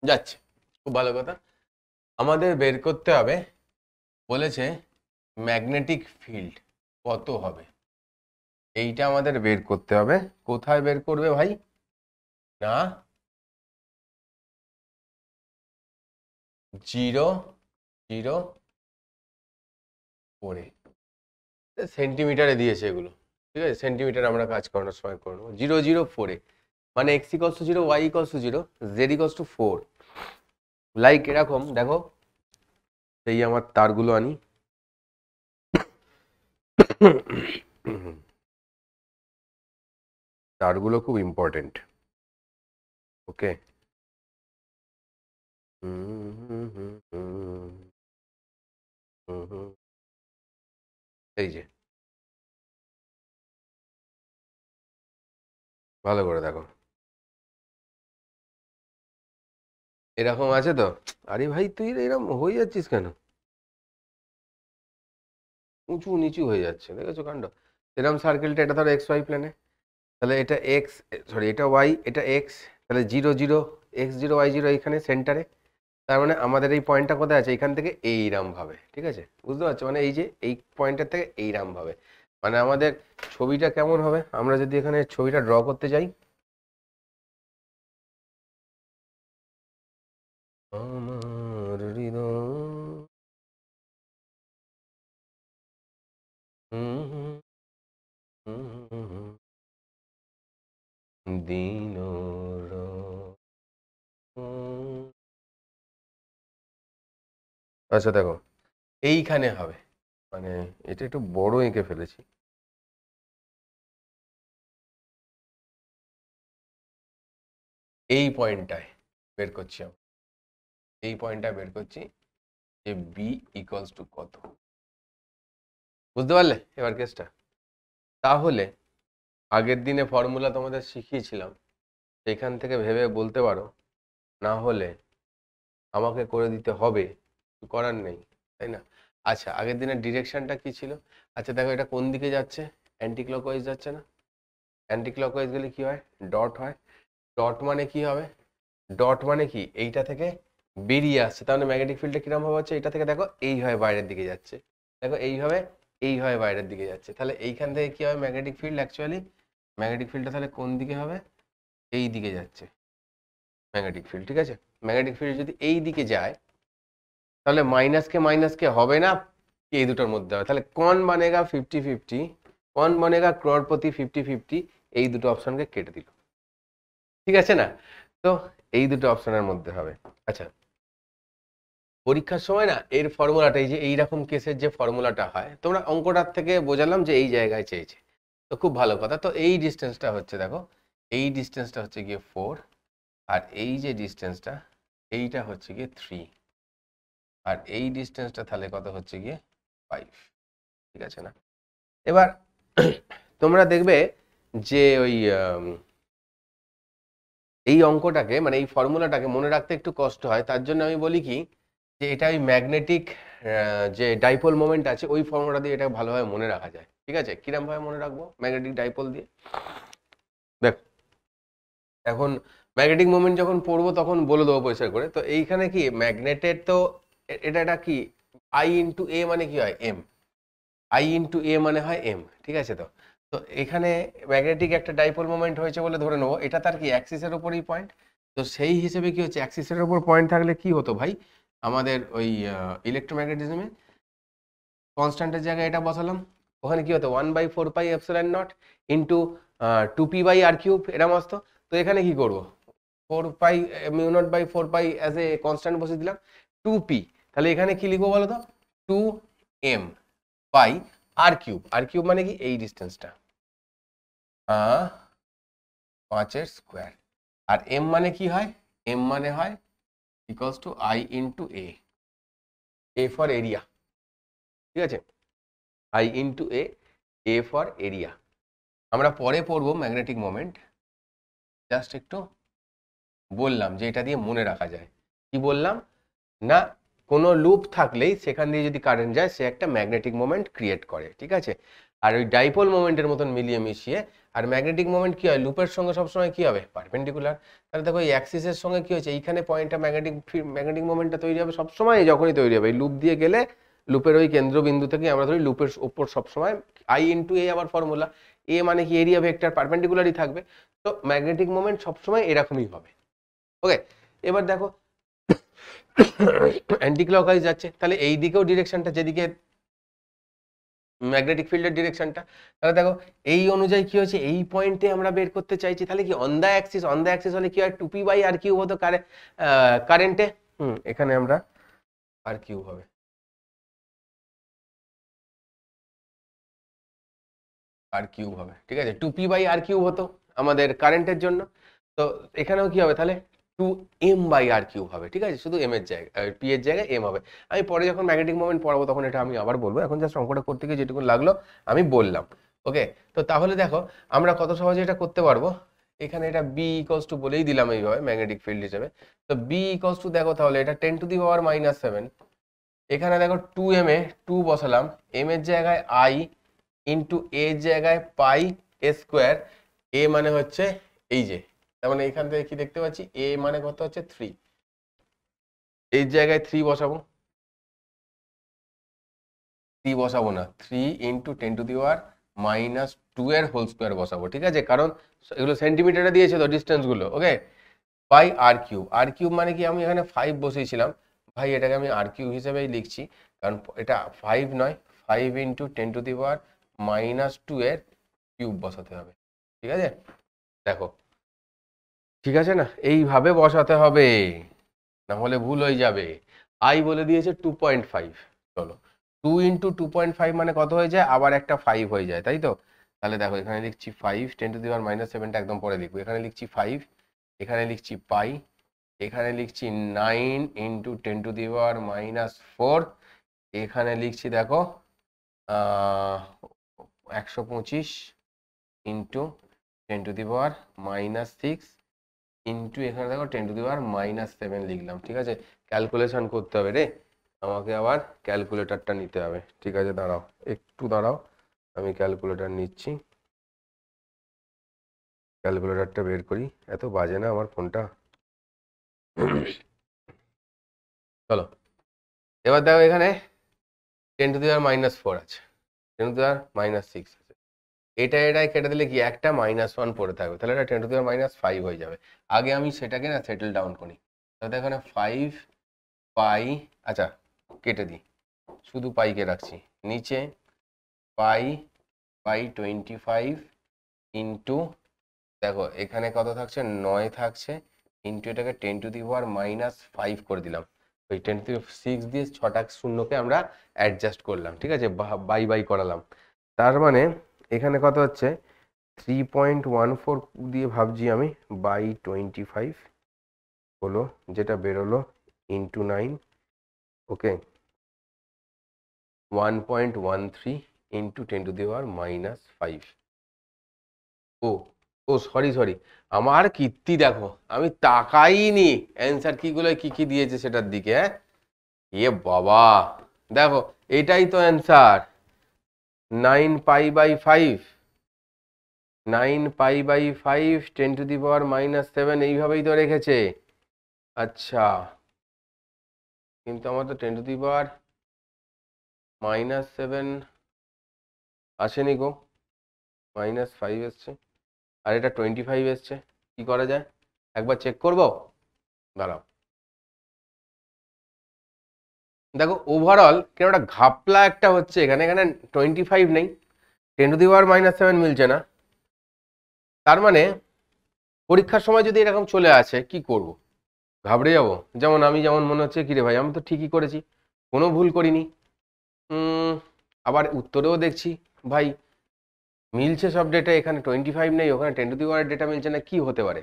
S1: যাচ্ছে খুব ভালো কথা আমাদের বের করতে হবে বলেছে ম্যাগনেটিক ফিল্ড কত হবে এইটা আমাদের বের করতে হবে কোথায় বের করবে ভাই না জিরো জিরো করে সেন্টিমিটারে দিয়েছে এগুলো ঠিক আছে সেন্টিমিটার আমরা কাজ করানোর সময় করবো জিরো জিরো ফোরে মানে X equals to zero Y equals to zero Z equals to four like এরকম দেখো এই আমার তারগুলো আনি
S2: তারগুলো খুব ইম্পর্টেন্ট ওকে এই যে ভালো করে দেখো এরকম আছে তো আরে ভাই তুই এরকম হয়ে যাচ্ছিস
S1: কেন উঁচু নিচু হয়ে যাচ্ছে দেখেছো কাণ্ড এরকম সার্কেলটা এটা ধরো এক্স ওয়াই প্ল্যানে তাহলে এটা এক্স সরি এটা ওয়াই এটা এক্স তাহলে zero zero X zero Y zero এইখানে সেন্টারে তার মানে আমাদের এই পয়েন্টটা কোথায় আছে এখান থেকে এইরামভাবে ঠিক আছে বুঝতে পারছো মানে এই যে এই পয়েন্টের থেকে এইরামভাবে মানে আমাদের ছবিটা কেমন হবে আমরা যদি এখানে ছবিটা ড্র করতে যাই
S2: আচ্ছা দেখো এইখানে হবে মানে এটা একটু বড় এঁকে ফেলেছি
S1: এই পয়েন্টটায় বের করছি আমি এই পয়েন্টটা বের করছি যে বি ইকুয়ালস টু কত বুঝতে পারলে এবার কেসটা তাহলে আগের দিনে ফর্মুলা তোমাদের শিখিয়েছিলাম সেখান থেকে ভেবে বলতে পারো না হলে আমাকে করে দিতে হবে করার নেই তাই না আচ্ছা আগের দিনের ডিরেকশানটা কি ছিল আচ্ছা দেখো এটা কোন দিকে যাচ্ছে অ্যান্টি ক্লকওয়াইজ যাচ্ছে না অ্যান্টি ক্লকওয়াইজ গেলে কি হয় ডট হয় ডট মানে কি হবে ডট মানে কি এইটা থেকে বেরিয়ে আসছে তাহলে ম্যাগনেটিক ফিল্ডটা কীরকম ভাবে হচ্ছে এটা থেকে দেখো এইভাবে বাইরের দিকে যাচ্ছে দেখো এইভাবে এইভাবে বাইরের দিকে যাচ্ছে তাহলে এইখান থেকে কী হবে ম্যাগনেটিক ফিল্ড অ্যাকচুয়ালি ম্যাগনেটিক ফিল্ডটা তাহলে কোন দিকে হবে এই দিকে যাচ্ছে ম্যাগনেটিক ফিল্ড ঠিক আছে ম্যাগনেটিক ফিল্ড যদি এই দিকে যায় তাহলে মাইনাসকে মাইনাসকে হবে না এই দুটোর মধ্যে হবে তাহলে কন বানেগা ফিফটি ফিফটি কন বানেগা প্রতি ফিফটি ফিফটি এই দুটো অপশনকে কেটে দিল ঠিক আছে না তো এই দুটো অপশনের মধ্যে হবে আচ্ছা পরীক্ষার সময় না এর ফর্মুলাটা এই যে এইরকম কেসের যে ফর্মুলাটা হয় তোমরা অঙ্কটার থেকে বোঝালাম যে এই জায়গায় চেয়েছে তো খুব ভালো কথা তো এই ডিস্টেন্সটা হচ্ছে দেখো এই ডিস্টেন্সটা হচ্ছে গিয়ে ফোর আর এই যে ডিস্টেন্সটা এইটা হচ্ছে গিয়ে থ্রি আর এই ডিস্টেন্সটা তাহলে কত হচ্ছে গিয়ে ফাইভ ঠিক আছে না এবার তোমরা দেখবে যে ওই এই অঙ্কটাকে মানে এই ফর্মুলাটাকে মনে রাখতে একটু কষ্ট হয় তার জন্য আমি বলি কি যে এটা ওই ম্যাগনেটিক যে ডাইপোল মোমেন্ট আছে ওই ফর্মুলা দিয়ে এটা ভালোভাবে মনে রাখা যায় ঠিক আছে কীরমভাবে মনে রাখবো ম্যাগনেটিক ডাইপোল দিয়ে দেখ এখন ম্যাগনেটিক মোমেন্ট যখন পড়বো তখন বলে দেবো পরিষ্কার করে তো এইখানে কি ম্যাগনেটের তো এটা এটা কি আই ইন্টু এ মানে কি হয় এম আই ইন্টু এ মানে হয় এম ঠিক আছে তো তো এখানে ম্যাগনেটিক একটা ডাইপোল মোমেন্ট হয়েছে বলে ধরে নেবো এটা তার কি অ্যাক্সিসের ওপরই পয়েন্ট তো সেই হিসেবে কি হচ্ছে অ্যাক্সিসের ওপর পয়েন্ট থাকলে কি হতো ভাই আমাদের ওই ইলেকট্রোম্যাগনেটিজমে কনস্ট্যান্টের জায়গায় এটা বসালাম ওখানে কি হতো one by four pi epsilon naught into two P by R cube এরম আসতো তো এখানে কি করব four pi mu naught by four pi as a constant বসে দিলাম টু পি তাহলে এখানে কি লিখবো বলো তো two M by R cube R cube মানে কি এই ডিস্টেন্সটা পাঁচের স্কোয়ার আর এম মানে কি হয় এম মানে হয় equals to I into A A for area ঠিক আছে I into A A for area আমরা পরে পড়ব ম্যাগনেটিক মোমেন্ট জাস্ট একটু বললাম যে এটা দিয়ে মনে রাখা যায় কি বললাম না কোনো লুপ থাকলেই সেখান দিয়ে যদি কারেন্ট যায় সে একটা ম্যাগনেটিক মোমেন্ট ক্রিয়েট করে ঠিক আছে আর ওই ডাইপোল মোমেন্টের মতন মিলিয়ে মিশিয়ে আর ম্যাগনেটিক মোমেন্ট কী হয় লুপের সঙ্গে সবসময় কী হবে পারপেন্ডিকুলার তাহলে দেখো এই অ্যাক্সিসের সঙ্গে কী হয়েছে এইখানে পয়েন্টটা ম্যাগনেটিক ম্যাগনেটিক মোমেন্টটা তৈরি হবে সবসময় যখনই তৈরি হবে এই লুপ দিয়ে গেলে লুপের ওই কেন্দ্রবিন্দু থেকে আমরা ধরি লুপের ওপর সবসময় আই টু এ আবার ফর্মুলা এ মানে কি এরিয়া ভেক্টর পারপেন্ডিকুলারই থাকবে তো ম্যাগনেটিক মোমেন্ট সবসময় এরকমই হবে ওকে এবার দেখো অ্যান্টিক্লকওয়াইজ যাচ্ছে তাহলে এই দিকেও ডিরেকশনটা যেদিকে ম্যাগনেটিক ফিল্ডের ডিরেকশনটা তাহলে দেখো এই অনুযায়ী কি হয়েছে এই পয়েন্টে আমরা বের করতে চাইছি তাহলে কি on the axis on the axis হলে কি হয় two P by R cube হতো কারেন্টে হুম এখানে আমরা আর কিউ হবে আর কিউ হবে ঠিক আছে two P by R cube হতো আমাদের কারেন্টের জন্য তো এখানেও কি হবে তাহলে two M by R cube হবে ঠিক আছে শুধু এম এর জায়গায় পি এর জায়গায় এম হবে আমি পরে যখন ম্যাগনেটিক মোমেন্ট পড়াবো তখন এটা আমি আবার বলবো এখন জাস্ট অঙ্কটা করতে গিয়ে যেটুকু লাগলো আমি বললাম ওকে তো তাহলে দেখো আমরা কত সহজে এটা করতে পারবো এখানে এটা বি ইকলস টু বলেই দিলাম এইভাবে ম্যাগনেটিক ফিল্ড হিসেবে তো বি ইকলস টু দেখো তাহলে এটা ten to the power minus seven এখানে দেখো টু এম এ টু বসালাম এম এর জায়গায় আই ইন্টু এর জায়গায় পাই এ স্কোয়ার এ মানে হচ্ছে এই যে তাহলে মানে এখান থেকে কি দেখতে পাচ্ছি এ মানে কত হচ্ছে থ্রি এই জায়গায় থ্রি বসাবো থ্রি বসাবো না three into ten to the power minus two এর হোল স্কোয়ার বসাবো ঠিক আছে কারণ এগুলো সেন্টিমিটারে দিয়েছে তো ডিস্টেন্সগুলো okay by R cube R cube মানে কি আমি এখানে ফাইভ বসিয়েছিলাম ভাই এটাকে আমি আর কিউব হিসেবেই লিখছি কারণ এটা ফাইভ নয় five into ten to the power minus two এর কিউব বসাতে হবে ঠিক আছে দেখো ঠিক আছে না এইভাবে বসাতে হবে না হলে ভুল হয়ে যাবে আই বলে দিয়েছে টু পয়েন্ট ফাইভ চলো two into two point five মানে কত হয়ে যায় আবার একটা ফাইভ হয়ে যায় তাই তো তাহলে দেখো এখানে লিখছি five ten to the power minus সেভেনটা একদম পরে লিখবো এখানে লিখছি ফাইভ এখানে লিখছি পাই এখানে লিখছি nine into ten to the power minus four এখানে লিখছি দেখো একশো পঁচিশ into ten to the power minus six into এখানে দেখো ten to the power minus seven লিখলাম ঠিক আছে ক্যালকুলেশন করতে হবে রে আমাকে আবার ক্যালকুলেটারটা নিতে হবে ঠিক আছে দাঁড়াও একটু দাঁড়াও আমি ক্যালকুলেটার নিচ্ছি ক্যালকুলেটারটা বের করি এত বাজে না আমার ফোনটা চলো এবার দেখো এখানে ten to the power minus four আছে ten to the power minus six এটা এটাই কেটে দিলে কি একটা মাইনাস ওয়ান পড়ে থাকবে তাহলে এটা ten to the power minus five হয়ে যাবে আগে আমি সেটাকে না সেটেল ডাউন করি তাহলে এখানে ফাইভ পাই আচ্ছা কেটে দিই শুধু পাইকে রাখছি নিচে pi pi twenty five into দেখো এখানে কত থাকছে নয় থাকছে ইন্টু এটাকে ten to the power minus five করে দিলাম ওই টেন টু সিক্স দিয়ে ছটা শূন্যকে আমরা অ্যাডজাস্ট করলাম ঠিক আছে বাই বাই করালাম তার মানে এখানে কত হচ্ছে থ্রি পয়েন্ট ওয়ান ফোর দিয়ে ভাবছি আমি বাই টোয়েন্টি ফাইভ হলো যেটা বেরোলো into nine okay one point one three into ten to the power minus five ও ও সরি সরি আমার কীর্তি দেখো আমি তাকাইনি অ্যান্সার কীগুলো কী কী দিয়েছে সেটার দিকে হ্যাঁ এ বাবা দেখো এটাই তো answer nine pi by five nine pi by five ten to the power minus seven এইভাবেই তো রেখেছে আচ্ছা কিন্তু আমার তো ten to the power minus seven আসেনি গো মাইনাস ফাইভ এসছে আর এটা টোয়েন্টি ফাইভ এসছে কী করা যায় একবার চেক করবো দাঁড়াও দেখো ওভারঅল কেন একটা ঘাপলা একটা হচ্ছে এখানে এখানে টোয়েন্টি ফাইভ নেই ten to the power minus seven মিলছে না তার মানে পরীক্ষার সময় যদি এরকম চলে আসে কি করব। ঘাবড়ে যাব যেমন আমি যেমন মনে হচ্ছে কিরে ভাই আমি তো ঠিকই করেছি কোনো ভুল করিনি আবার উত্তরেও দেখছি ভাই মিলছে সব ডেটা এখানে টোয়েন্টি ফাইভ নেই ওখানে টেন টু দি পাওয়ার ডেটা মিলছে না কি হতে পারে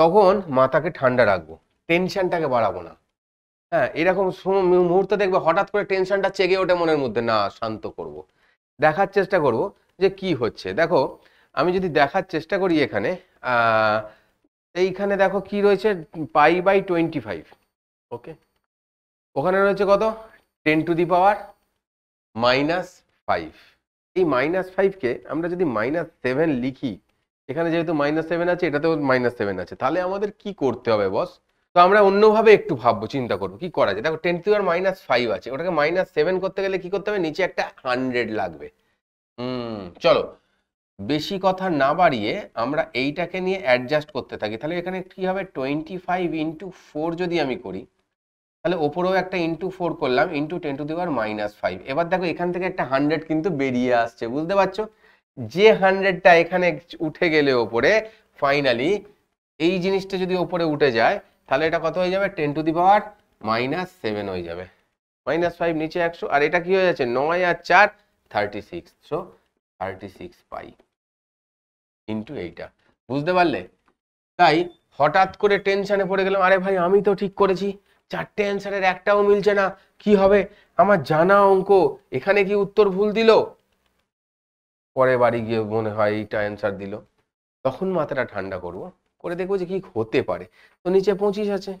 S1: তখন মাথাকে ঠান্ডা রাখবো টেনশানটাকে বাড়াবো না হ্যাঁ এরকম মুহূর্তে দেখবে হঠাৎ করে টেনশনটা চেগে ওঠে মনের মধ্যে না শান্ত করব। দেখার চেষ্টা করব যে কি হচ্ছে দেখো আমি যদি দেখার চেষ্টা করি এখানে এইখানে দেখো কি রয়েছে pi by twenty five okay ওখানে রয়েছে কত ten to the power minus five এই মাইনাস ফাইভকে আমরা যদি মাইনাস সেভেন লিখি এখানে যেহেতু মাইনাস সেভেন আছে এটাতেও মাইনাস সেভেন আছে তাহলে আমাদের কি করতে হবে বস তো আমরা অন্যভাবে একটু ভাববো চিন্তা করবো কি করা যায় দেখো টেন টু আর মাইনাস ফাইভ আছে ওটাকে মাইনাস সেভেন করতে গেলে কি করতে হবে নিচে একটা হান্ড্রেড লাগবে হুম চলো বেশি কথা না বাড়িয়ে আমরা এইটাকে নিয়ে অ্যাডজাস্ট করতে থাকি তাহলে এখানে কী হবে টোয়েন্টি ফাইভ ইন্টু ফোর যদি আমি করি তাহলে ওপরেও একটা ইন্টু ফোর করলাম into ten to the minus five এবার দেখো এখান থেকে একটা হান্ড্রেড কিন্তু বেরিয়ে আসছে বুঝতে পারছো যে হান্ড্রেডটা এখানে উঠে গেলে ওপরে ফাইনালি এই জিনিসটা যদি ওপরে উঠে যায় তাহলে এটা কত হয়ে যাবে ten to the power minus seven হয়ে যাবে মাইনাস ফাইভ নিচে একশো আর এটা কি হয়ে যাচ্ছে নয় আর চার thirty six so thirty six pi into এইটা বুঝতে পারলে তাই হঠাৎ করে টেনশানে পড়ে গেলাম আরে ভাই আমি তো ঠিক করেছি চারটে অ্যান্সারের একটাও মিলছে না কি হবে আমার জানা অঙ্ক এখানে কি উত্তর ভুল দিল পরে বাড়ি গিয়ে মনে হয় এইটা অ্যান্সার দিল তখন মাথাটা ঠান্ডা করবো করে দেখবো যে কি হতে পারে তো নিচে পঁচিশ আছে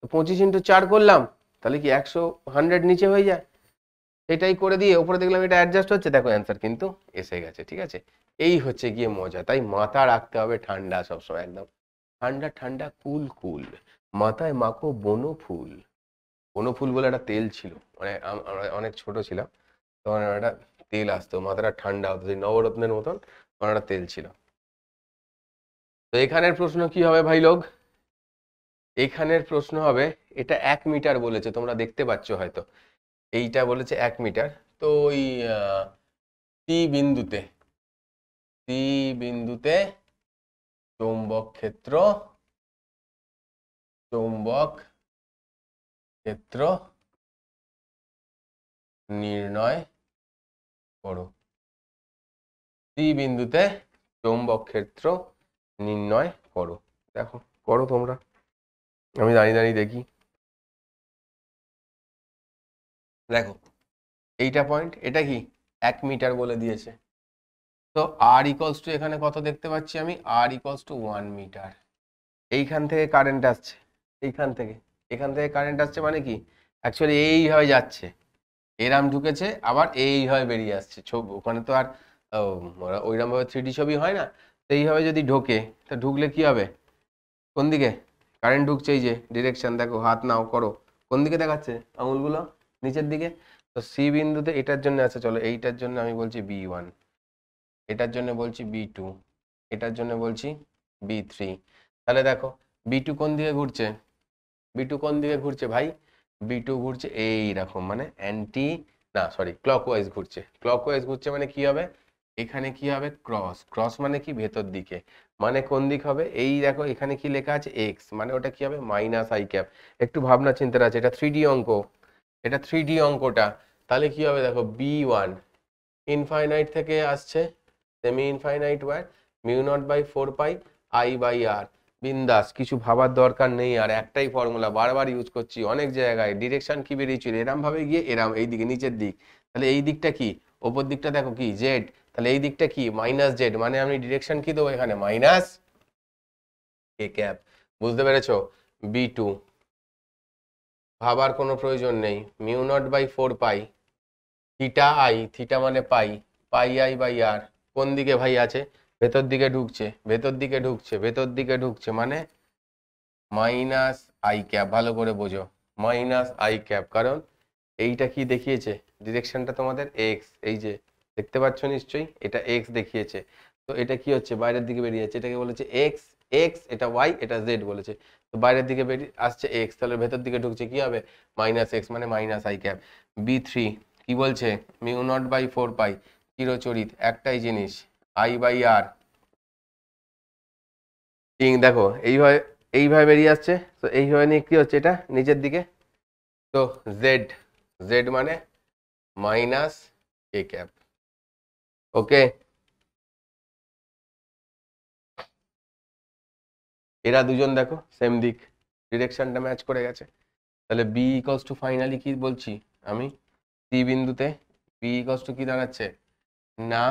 S1: তো পঁচিশ ইন্টু চার করলাম তাহলে কি একশো হান্ড্রেড নিচে হয়ে যায় এটাই করে দিয়ে ওপরে দেখলাম এটা অ্যাডজাস্ট হচ্ছে দেখো অ্যান্সার কিন্তু এসে গেছে ঠিক আছে এই হচ্ছে গিয়ে মজা তাই মাথা রাখতে হবে ঠান্ডা সবসময় একদম ঠান্ডা ঠান্ডা কুল কুল মাথায় মাখো বনো ফুল বনো ফুল বলে একটা তেল ছিল মানে আমরা অনেক ছোট ছিলাম তখন একটা তেল আসতো মাথাটা ঠান্ডা হতো নবরত্নের মতন আমার একটা তেল ছিল তো এখানের প্রশ্ন কি হবে ভাই লোক এখানের প্রশ্ন হবে এটা এক মিটার বলেছে তোমরা দেখতে পাচ্ছ হয়তো এইটা বলেছে এক মিটার তো ওই সি বিন্দুতে সি বিন্দুতে চৌম্বক ক্ষেত্র
S2: চৌম্বক ক্ষেত্র
S1: নির্ণয় করো সি বিন্দুতে চৌম্বক ক্ষেত্র নির্ণয় করো দেখো করো তোমরা আমি দাঁড়িয়ে দাঁড়িয়ে দেখি দেখো এইটা পয়েন্ট এটা কি এক মিটার বলে দিয়েছে তো আর ইকলস টু এখানে কত দেখতে পাচ্ছি আমি R equals to one meter এইখান থেকে কারেন্ট আসছে এইখান থেকে এখান থেকে কারেন্ট আসছে মানে কি অ্যাকচুয়ালি এইভাবে যাচ্ছে এরাম ঢুকেছে আবার এইভাবে বেরিয়ে আসছে ছবি ওখানে তো আর ওইরকমভাবে থ্রি ছবি হয় না সেইভাবে যদি ঢোকে তা ঢুকলে কি হবে কোন দিকে কারেন্ট ঢুকছে এই যে ডিরেকশান দেখো হাত নাও করো কোন দিকে দেখাচ্ছে আঙুলগুলো নিচের দিকে তো সি বিন্দুতে এটার জন্য আছে আচ্ছা চলো এইটার জন্য আমি বলছি বি ওয়ান এটার জন্য বলছি বি টু এটার জন্য বলছি বি থ্রি তাহলে দেখো বি টু কোন দিকে ঘুরছে বি টু কোন দিকে ঘুরছে ভাই বি টু ঘুরছে এইরকম মানে অ্যান্টি না সরি ক্লক ওয়াইজ ঘুরছে ক্লক ওয়াইজ ঘুরছে মানে কি হবে এখানে কি হবে ক্রস ক্রস মানে কি ভেতর দিকে মানে কোন দিক হবে এই দেখো এখানে কি লেখা আছে এক্স মানে ওটা কি হবে মাইনাস আই ক্যাপ একটু ভাবনা চিন্তার আছে এটা থ্রি ডি অঙ্ক এটা থ্রি ডি অঙ্কটা তাহলে কি হবে দেখো বি ওয়ান ইনফাইনাইট থেকে আসছে semi infinite wire mu naught by four pi I by R বিন্দাস কিছু ভাবার দরকার নেই আর একটাই ফর্মুলা বারবার ইউজ করছি অনেক জায়গায় ডিরেকশন কি বেরিয়েছিল এরমভাবে গিয়ে এরাম এই দিকে নিচের দিক তাহলে এই দিকটা কি ওপর দিকটা দেখো কি জেড তাহলে এই দিকটা কি মাইনাস জেড মানে আমি ডিরেকশন কি দেবো এখানে মাইনাস কে ক্যাপ বুঝতে পেরেছো বি টু ভাবার কোনো প্রয়োজন নেই mu naught by four pi theta I theta মানে পাই পাই আই বাই আর কোন দিকে ভাই আছে ভেতর দিকে ঢুকছে ভেতর দিকে ঢুকছে ভেতর দিকে ঢুকছে মানে মাইনাস আই ক্যাপ ভালো করে বোঝো মাইনাস আই ক্যাপ কারণ এইটা কি দেখিয়েছে ডিরেকশনটা তোমাদের এক্স এই যে দেখতে পাচ্ছ নিশ্চয়ই এটা এক্স দেখিয়েছে তো এটা কি হচ্ছে বাইরের দিকে বেরিয়ে যাচ্ছে এটাকে বলেছে এক্স এক্স এটা ওয়াই এটা জেড বলেছে তো বাইরের দিকে বেরিয়ে আসছে এক্স তাহলে ভেতর দিকে ঢুকছে কি হবে মাইনাস এক্স মানে minus I cap B three কি বলছে mu naught by four pi চিরচরিত একটাই জিনিস আই বাই আর টিং দেখো এইভাবে এইভাবে বেরিয়ে আসছে তো এইভাবে নিয়ে কী হচ্ছে এটা নিচের দিকে তো জেড জেড মানে মাইনাস এ ক্যাপ ওকে এরা দুজন দেখো সেম দিক ডিরেকশনটা ম্যাচ করে গেছে তাহলে বি ইকলস টু ফাইনালি কি বলছি আমি সি বিন্দুতে বি ইকলস টু কি দাঁড়াচ্ছে না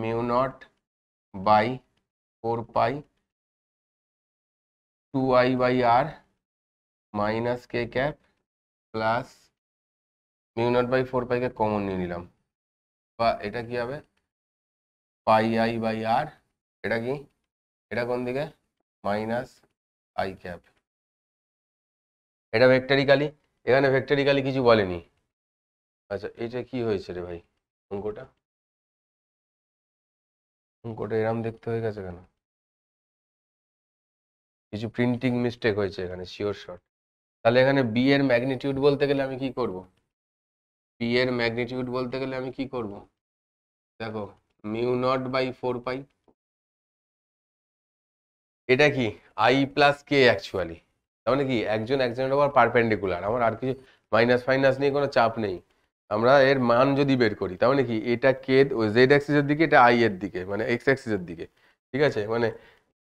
S1: mu naught by four pi two I by R minus K cap plus mu naught by four পাইকে কমন নিয়ে নিলাম বা এটা কি হবে পাই আই বাই আর এটা কি এটা কোন দিকে মাইনাস আই ক্যাপ এটা ভেক্টরিকালি এখানে ভেক্টরিক্যালি কিছু বলেনি
S2: আচ্ছা এটা কি হয়েছে রে ভাই অঙ্কটা
S1: অঙ্কটা এরম দেখতে হয়ে গেছে কেন কিছু প্রিন্টিং মিস্টেক হয়েছে এখানে শিওর শট তাহলে এখানে বি এর ম্যাগনিটিউড বলতে গেলে আমি কি করব বি এর ম্যাগনিটিউড বলতে গেলে আমি কি করব দেখো mu naught by four pi এটা কি আই প্লাস কে অ্যাকচুয়ালি তার মানে কি একজন একজনের ওপর পারপেন্ডিকুলার আমার আর কিছু মাইনাস ফাইনাস নিয়ে কোনো চাপ নেই আমরা এর মান যদি বের করি তার মানে কি এটা কে জেড অ্যাক্সিসের দিকে এটা আই এর দিকে মানে এক্স অ্যাক্সিসের দিকে ঠিক আছে মানে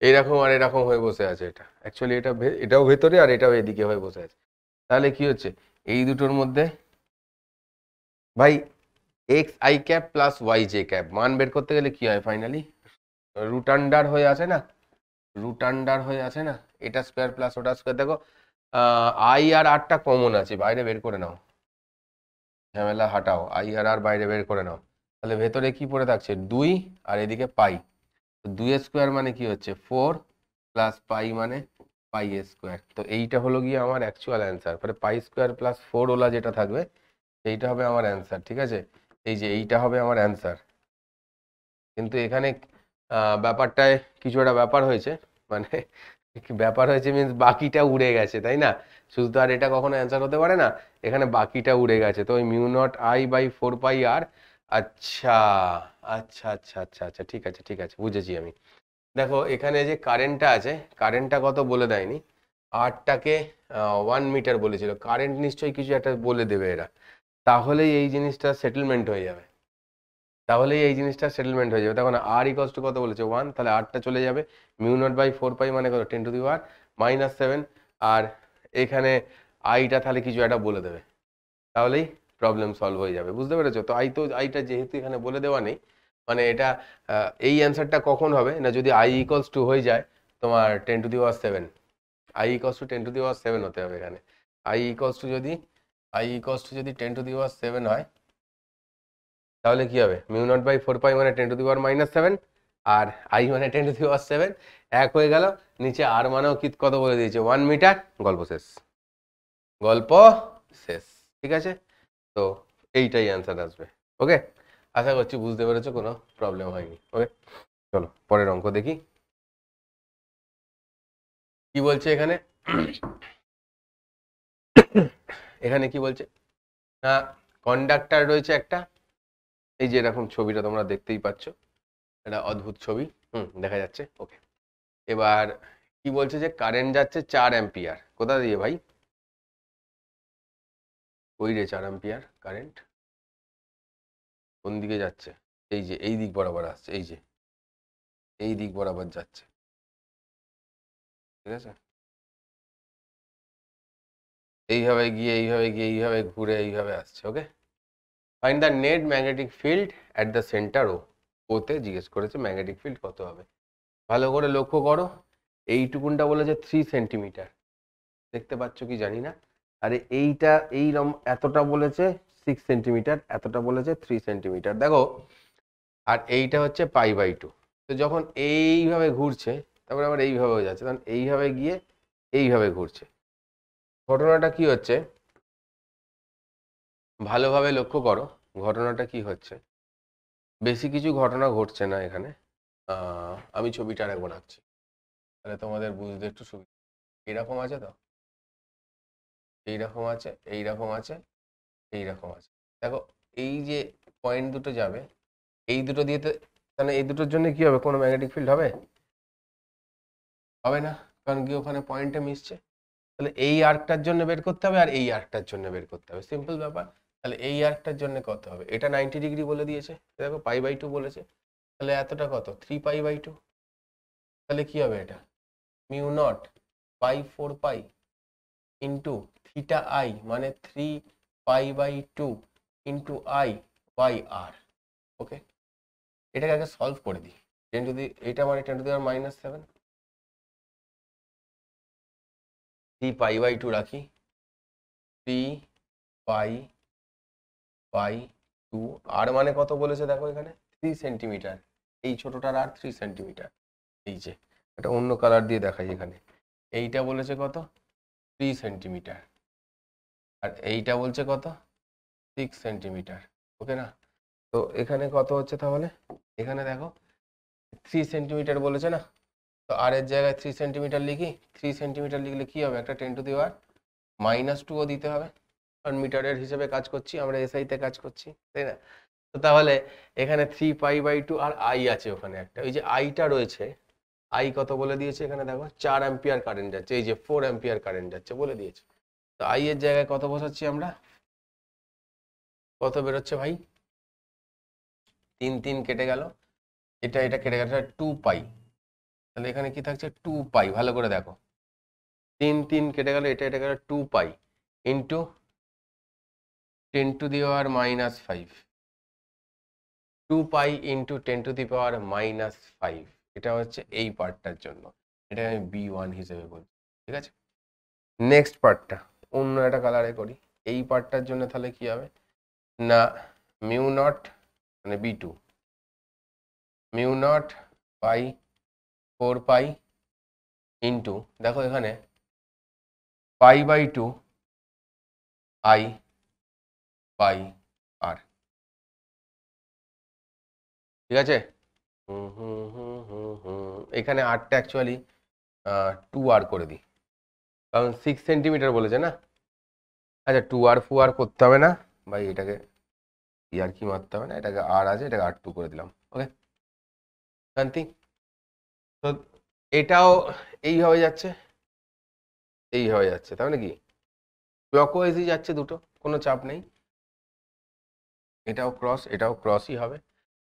S1: এরকম আর এরকম হয়ে বসে আছে এটা অ্যাকচুয়ালি এটা এটাও ভেতরে আর এটাও এদিকে হয়ে বসে আছে তাহলে কি হচ্ছে এই দুটোর মধ্যে ভাই X I cap plus Y J cap মান বের করতে গেলে কি হয় ফাইনালি রুট আন্ডার হয়ে আছে না রুট আন্ডার হয়ে আছে না এটা স্কোয়ার প্লাস ওটা স্কোয়ার দেখো আই আর আরটা কমন আছে বাইরে বের করে নাও ঝামেলা হাটাও আই আর আর বাইরে বের করে নাও তাহলে ভেতরে কি পড়ে থাকছে দুই আর এদিকে পাই দুই স্কোয়ার মানে কি হচ্ছে ফোর প্লাস পাই মানে পাই স্কোয়ার তো এইটা হলো গিয়ে আমার অ্যাকচুয়াল অ্যান্সার মানে পাই স্কোয়ার প্লাস ফোর ওলা যেটা থাকবে সেইটা হবে আমার অ্যান্সার ঠিক আছে এই যে এইটা হবে আমার অ্যান্সার কিন্তু এখানে ব্যাপারটায় কিছু একটা ব্যাপার হয়েছে মানে ব্যাপার হয়েছে মিন্স বাকিটা উড়ে গেছে তাই না শুধু তো আর এটা কখনো অ্যান্সার হতে পারে না এখানে বাকিটা উড়ে গেছে তো ওই mu naught I by four pi R আচ্ছা আচ্ছা আচ্ছা আচ্ছা আচ্ছা ঠিক আছে ঠিক আছে বুঝেছি আমি দেখো এখানে যে কারেন্টটা আছে কারেন্টটা কত বলে দেয়নি আরটাকে ওয়ান মিটার বলেছিল কারেন্ট নিশ্চয়ই কিছু একটা বলে দেবে এরা তাহলেই এই জিনিসটা সেটেলমেন্ট হয়ে যাবে তাহলেই এই জিনিসটা সেটেলমেন্ট হয়ে যাবে তখন আর ইকস টু কত বলেছে ওয়ান তাহলে আটটা চলে যাবে mu naught by four pi মানে কত ten to the power minus seven আর এখানে আইটা তাহলে কিছু একটা বলে দেবে তাহলেই প্রবলেম সলভ হয়ে যাবে বুঝতে পেরেছো তো আই তো আইটা যেহেতু এখানে বলে দেওয়া নেই মানে এটা এই অ্যান্সারটা কখন হবে না যদি আই ইকলস টু হয়ে যায় তোমার ten to the power seven I equals to ten to the power seven হতে হবে এখানে আই ইকলস টু যদি আই ইকস টু যদি ten to the power seven হয় তাহলে কি হবে mu naught by four pi মানে ten to the power minus seven আর আই মানে ten to the power seven এক হয়ে গেল নিচে আর মানেও কি কত বলে দিয়েছে ওয়ান মিটার গল্প শেষ গল্প শেষ ঠিক আছে তো এইটাই অ্যান্সার আসবে ওকে আশা করছি বুঝতে পেরেছো কোনো প্রবলেম হয়নি ওকে চলো পরের অঙ্ক দেখি কি বলছে এখানে এখানে কি বলছে না কন্ডাক্টার রয়েছে একটা এই যে এরকম ছবিটা তোমরা দেখতেই পাচ্ছ এটা অদ্ভুত ছবি হুম দেখা যাচ্ছে ওকে এবার কি বলছে যে কারেন্ট যাচ্ছে চার অ্যাম্পিয়ার কোথা দিয়ে ভাই ওই রে চার অ্যাম্পিয়ার
S2: কারেন্ট কোন দিকে যাচ্ছে এই যে এই দিক বরাবর আসছে এই যে এই দিক বরাবর যাচ্ছে ঠিক আছে
S1: এইভাবে গিয়ে এইভাবে গিয়ে এইভাবে ঘুরে এইভাবে আসছে okay fine the net magnetic field at the centre O ওতে জিজ্ঞেস করেছে ম্যাগনেটিক ফিল্ড কত হবে ভালো করে লক্ষ্য করো এইটুকুনটা বলেছে থ্রি সেন্টিমিটার দেখতে পাচ্ছ কি জানি না আরে এইটা এই রম এতটা বলেছে সিক্স সেন্টিমিটার এতটা বলেছে থ্রি সেন্টিমিটার দেখো আর এইটা হচ্ছে পাই বাই টু তো যখন এইভাবে ঘুরছে তারপরে আবার এইভাবেও যাচ্ছে তখন এইভাবে গিয়ে এইভাবে ঘুরছে ঘটনাটা কি হচ্ছে ভালোভাবে লক্ষ্য করো ঘটনাটা কি হচ্ছে বেশি কিছু ঘটনা ঘটছে না এখানে আমি ছবিটা আরেকবার আঁকছি তাহলে তোমাদের বুঝতে একটু সুবিধা এইরকম আছে তো এইরকম আছে এইরকম আছে এইরকম আছে দেখো এই যে পয়েন্ট দুটো যাবে এই দুটো দিয়ে তো তাহলে এই দুটোর জন্য কি হবে কোনো ম্যাগনেটিক ফিল্ড হবে হবে না কারণ কি ওখানে পয়েন্টটা মিশছে তাহলে এই আর্কটার জন্য বের করতে হবে আর এই আর্কটার জন্য বের করতে হবে সিম্পল ব্যাপার তাহলে এই আর্কটার জন্য কত হবে এটা নাইনটি ডিগ্রি বলে দিয়েছে দেখো পাই বাই টু বলেছে তাহলে এতটা কত থ্রি পাই বাই টু তাহলে কি হবে এটা mu naught pi four pi into theta I মানে three pi by two into I by R okay এটাকে আগে সলভ করে দিই
S2: টেন টু দি এটা মানে টেন টু দি আর minus seven
S1: three pi by two রাখি three pi by two R মানে কত বলেছে দেখো এখানে থ্রি সেন্টিমিটার এই ছোটোটার আর থ্রি সেন্টিমিটার এই যে এটা অন্য কালার দিয়ে দেখাই এখানে এইটা বলেছে কত থ্রি সেন্টিমিটার আর এইটা বলছে কত সিক্স সেন্টিমিটার ওকে না তো এখানে কত হচ্ছে তাহলে এখানে দেখো থ্রি সেন্টিমিটার বলেছে না তো আর এর জায়গায় থ্রি সেন্টিমিটার লিখি থ্রি সেন্টিমিটার লিখলে কী হবে একটা ten to the power minus টুও দিতে হবে কারণ মিটারের হিসেবে কাজ করছি আমরা এসআইতে কাজ করছি তাই না তো তাহলে এখানে three pi by two R I আছে ওখানে একটা ওই যে আইটা রয়েছে আই কত বলে দিয়েছে এখানে দেখো চার অ্যাম্পিয়ার কারেন্ট যাচ্ছে এই যে ফোর অ্যাম্পিয়ার কারেন্ট যাচ্ছে বলে দিয়েছে তো আই এর জায়গায় কত বসাচ্ছি আমরা কত বেরোচ্ছে ভাই তিন তিন কেটে গেল এটা এটা কেটে গেল টু পাই তাহলে এখানে কি থাকছে টু পাই ভালো করে দেখো তিন তিন কেটে গেল এটা এটা গেল two pi into ten to the power minus five two pi into ten to the power minus five এটা হচ্ছে এই পার্টটার জন্য এটা আমি বি ওয়ান হিসেবে বলছি ঠিক আছে নেক্সট পার্টটা অন্য একটা কালারে করি এই পার্টটার জন্য তাহলে কি হবে না মিউ নট মানে B two mu naught by four pi into দেখো এখানে
S2: pi by two I by R ঠিক আছে
S1: এখানে আটটা অ্যাকচুয়ালি টু আর করে দিই কারণ সিক্স সেন্টিমিটার বলেছে না আচ্ছা টু আর ফু আর করতে হবে না ভাই এটাকে ইয়ার কি মারতে হবে না এটাকে আর আছে এটাকে আর টু করে দিলাম ওকে শান্তি তো এটাও এই হয়ে যাচ্ছে এই হয়ে যাচ্ছে তাই মানে কি ক্লকওয়াইজই যাচ্ছে দুটো কোনো চাপ নেই এটাও ক্রস এটাও ক্রসই হবে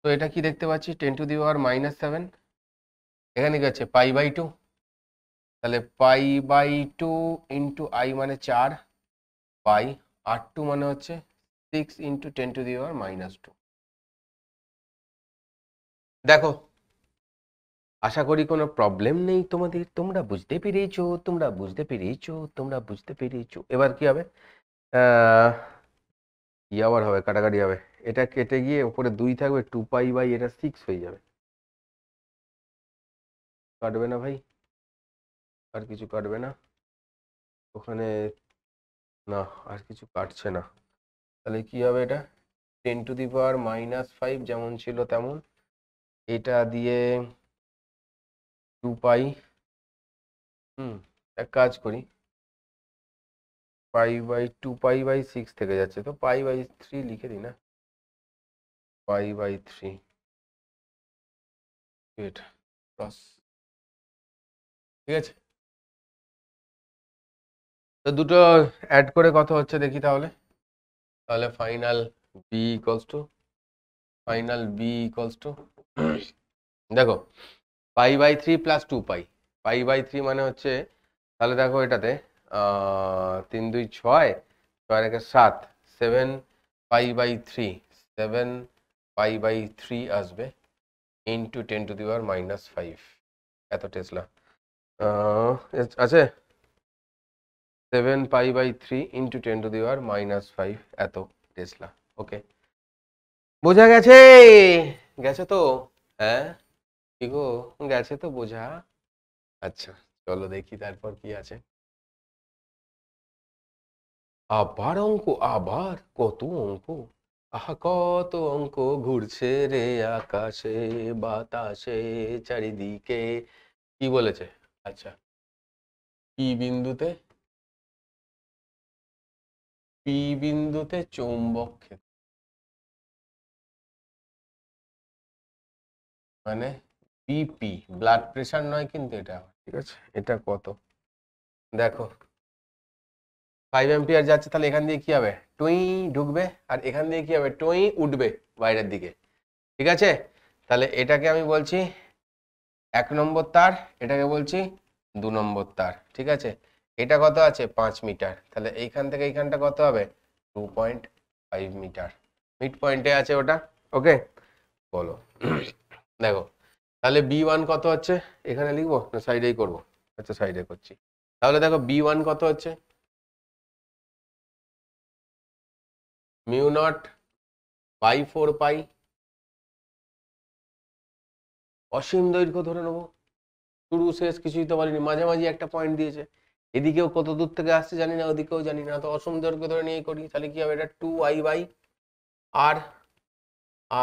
S1: তো এটা কি দেখতে পাচ্ছি ten to the power minus seven এখানে কি আছে পাই বাই টু তাহলে pi by two into I মানে চার পাই আর টু মানে হচ্ছে six into ten to the power minus two দেখো আশা করি কোনো প্রবলেম নেই তোমাদের তোমরা বুঝতে পেরেছো তোমরা বুঝতে পেরেছো তোমরা বুঝতে পেরেছো এবার কি হবে ই আবার হবে কাটাকাটি হবে এটা কেটে গিয়ে ওপরে দুই থাকবে টু পাই বাই এটা সিক্স হয়ে যাবে কাটবে না ভাই আর কিছু কাটবে না ওখানে না আর কিছু কাটছে না তাহলে কি হবে এটা ten to the power minus five যেমন ছিল তেমন এটা দিয়ে টু পাই হুম এক কাজ করি pi by two pi by six থেকে যাচ্ছে তো পাই বাই থ্রি
S2: লিখে দিই না পাই বাই থ্রি প্লাস ঠিক আছে
S1: তো দুটো অ্যাড করে কত হচ্ছে দেখি তাহলে তাহলে final B equals two final B equals two দেখো pi by three plus two pi pi by three মানে হচ্ছে তাহলে দেখো এটাতে তিন দুই ছয় ছয় রেখে সাত seven pi by three seven pi by three আসবে into ten to the power minus five এত টেসলা আছে seven pi by three into ten to the power minus five এত টেসলা ওকে বোঝা গেছে গেছে তো হ্যাঁ গো গেছে তো বোঝা আচ্ছা চলো দেখি তারপর কি আছে আবার অঙ্ক আবার কত অঙ্ক আহা কত অঙ্ক ঘুরছে রে আকাশে বাতাসে চারিদিকে কি বলেছে আচ্ছা কি বিন্দুতে
S2: পি বিন্দুতে চৌম্বক ক্ষেত্র মানে
S1: বিপি ব্লাড প্রেশার নয় কিন্তু এটা ঠিক আছে এটা কত দেখো ফাইভ এম্পিয়ার যাচ্ছে তাহলে এখান দিয়ে কি হবে টুই ঢুকবে আর এখান দিয়ে কি হবে টুই উঠবে বাইরের দিকে ঠিক আছে তাহলে এটাকে আমি বলছি এক নম্বর তার এটাকে বলছি দু নম্বর তার ঠিক আছে এটা কত আছে পাঁচ মিটার তাহলে এইখান থেকে এইখানটা কত হবে two point five metre mid পয়েন্টে আছে ওটা ওকে বলো দেখো তাহলে বি ওয়ান কত হচ্ছে এখানে লিখবো না সাইডেই করবো আচ্ছা সাইডে করছি তাহলে দেখো বি ওয়ান কত হচ্ছে mu naught pi four pi অসীম দৈর্ঘ্য ধরে নেবো শুরু শেষ কিছুই তো বলিনি মাঝামাঝি একটা পয়েন্ট দিয়েছে এদিকেও কত দূর থেকে আসছে জানি না ওদিকেও জানি না তো অসীম দৈর্ঘ্য ধরে নিয়ে করি তাহলে কি হবে এটা টু আই বাই আর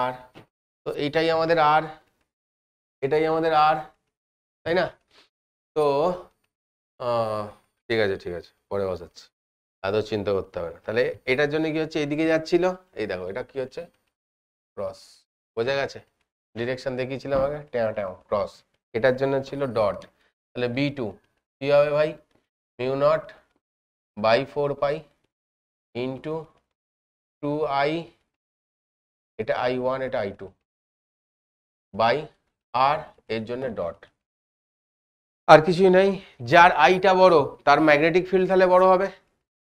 S1: আর তো এইটাই আমাদের আর এটাই আমাদের আর তাই না তো ঠিক আছে ঠিক আছে পরে বসাচ্ছি এত চিন্তা করতে হবে না তাহলে এটার জন্য কি হচ্ছে এদিকে যাচ্ছিল এই দেখো এটা কি হচ্ছে ক্রস বোঝা গেছে ডিরেকশন দেখিয়েছিলাম আগে ট্যাঁ ট্যাঁ ক্রস এটার জন্য ছিল ডট তাহলে বি টু কী হবে ভাই mu naught by four pi into two I এটা আই ওয়ান এটা আই টু বাই আর এর জন্য ডট আর কিছুই নাই যার আইটা বড় তার ম্যাগনেটিক ফিল্ড তাহলে বড় হবে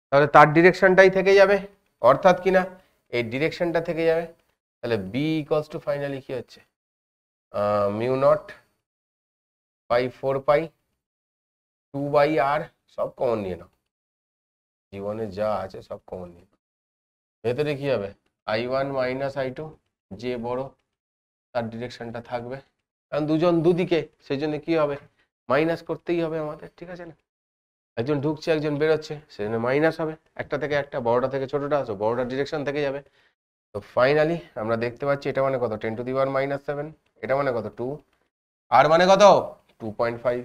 S1: তাহলে তার ডিরেকশনটাই থেকে যাবে অর্থাৎ কিনা এই ডিরেকশনটা থেকে যাবে তাহলে বি ইকলস টু ফাইনালি কী হচ্ছে mu naught by four pi two by R সব কমন নিয়ে নাও জীবনে যা আছে সব কমন নিয়ে নাও ভেতরে কী হবে I one minus I two যে বড় তার ডিরেকশনটা থাকবে কারণ দুজন দুদিকে সেই জন্য কী হবে মাইনাস করতেই হবে আমাদের ঠিক আছে না একজন ঢুকছে একজন বেরোচ্ছে সেই জন্য মাইনাস হবে একটা থেকে একটা বড়টা থেকে ছোটোটা আসো বড়টা ডিরেকশন থেকে যাবে তো ফাইনালি আমরা দেখতে পাচ্ছি এটা মানে কত ten to the power minus seven এটা মানে কত টু আর মানে কত two point five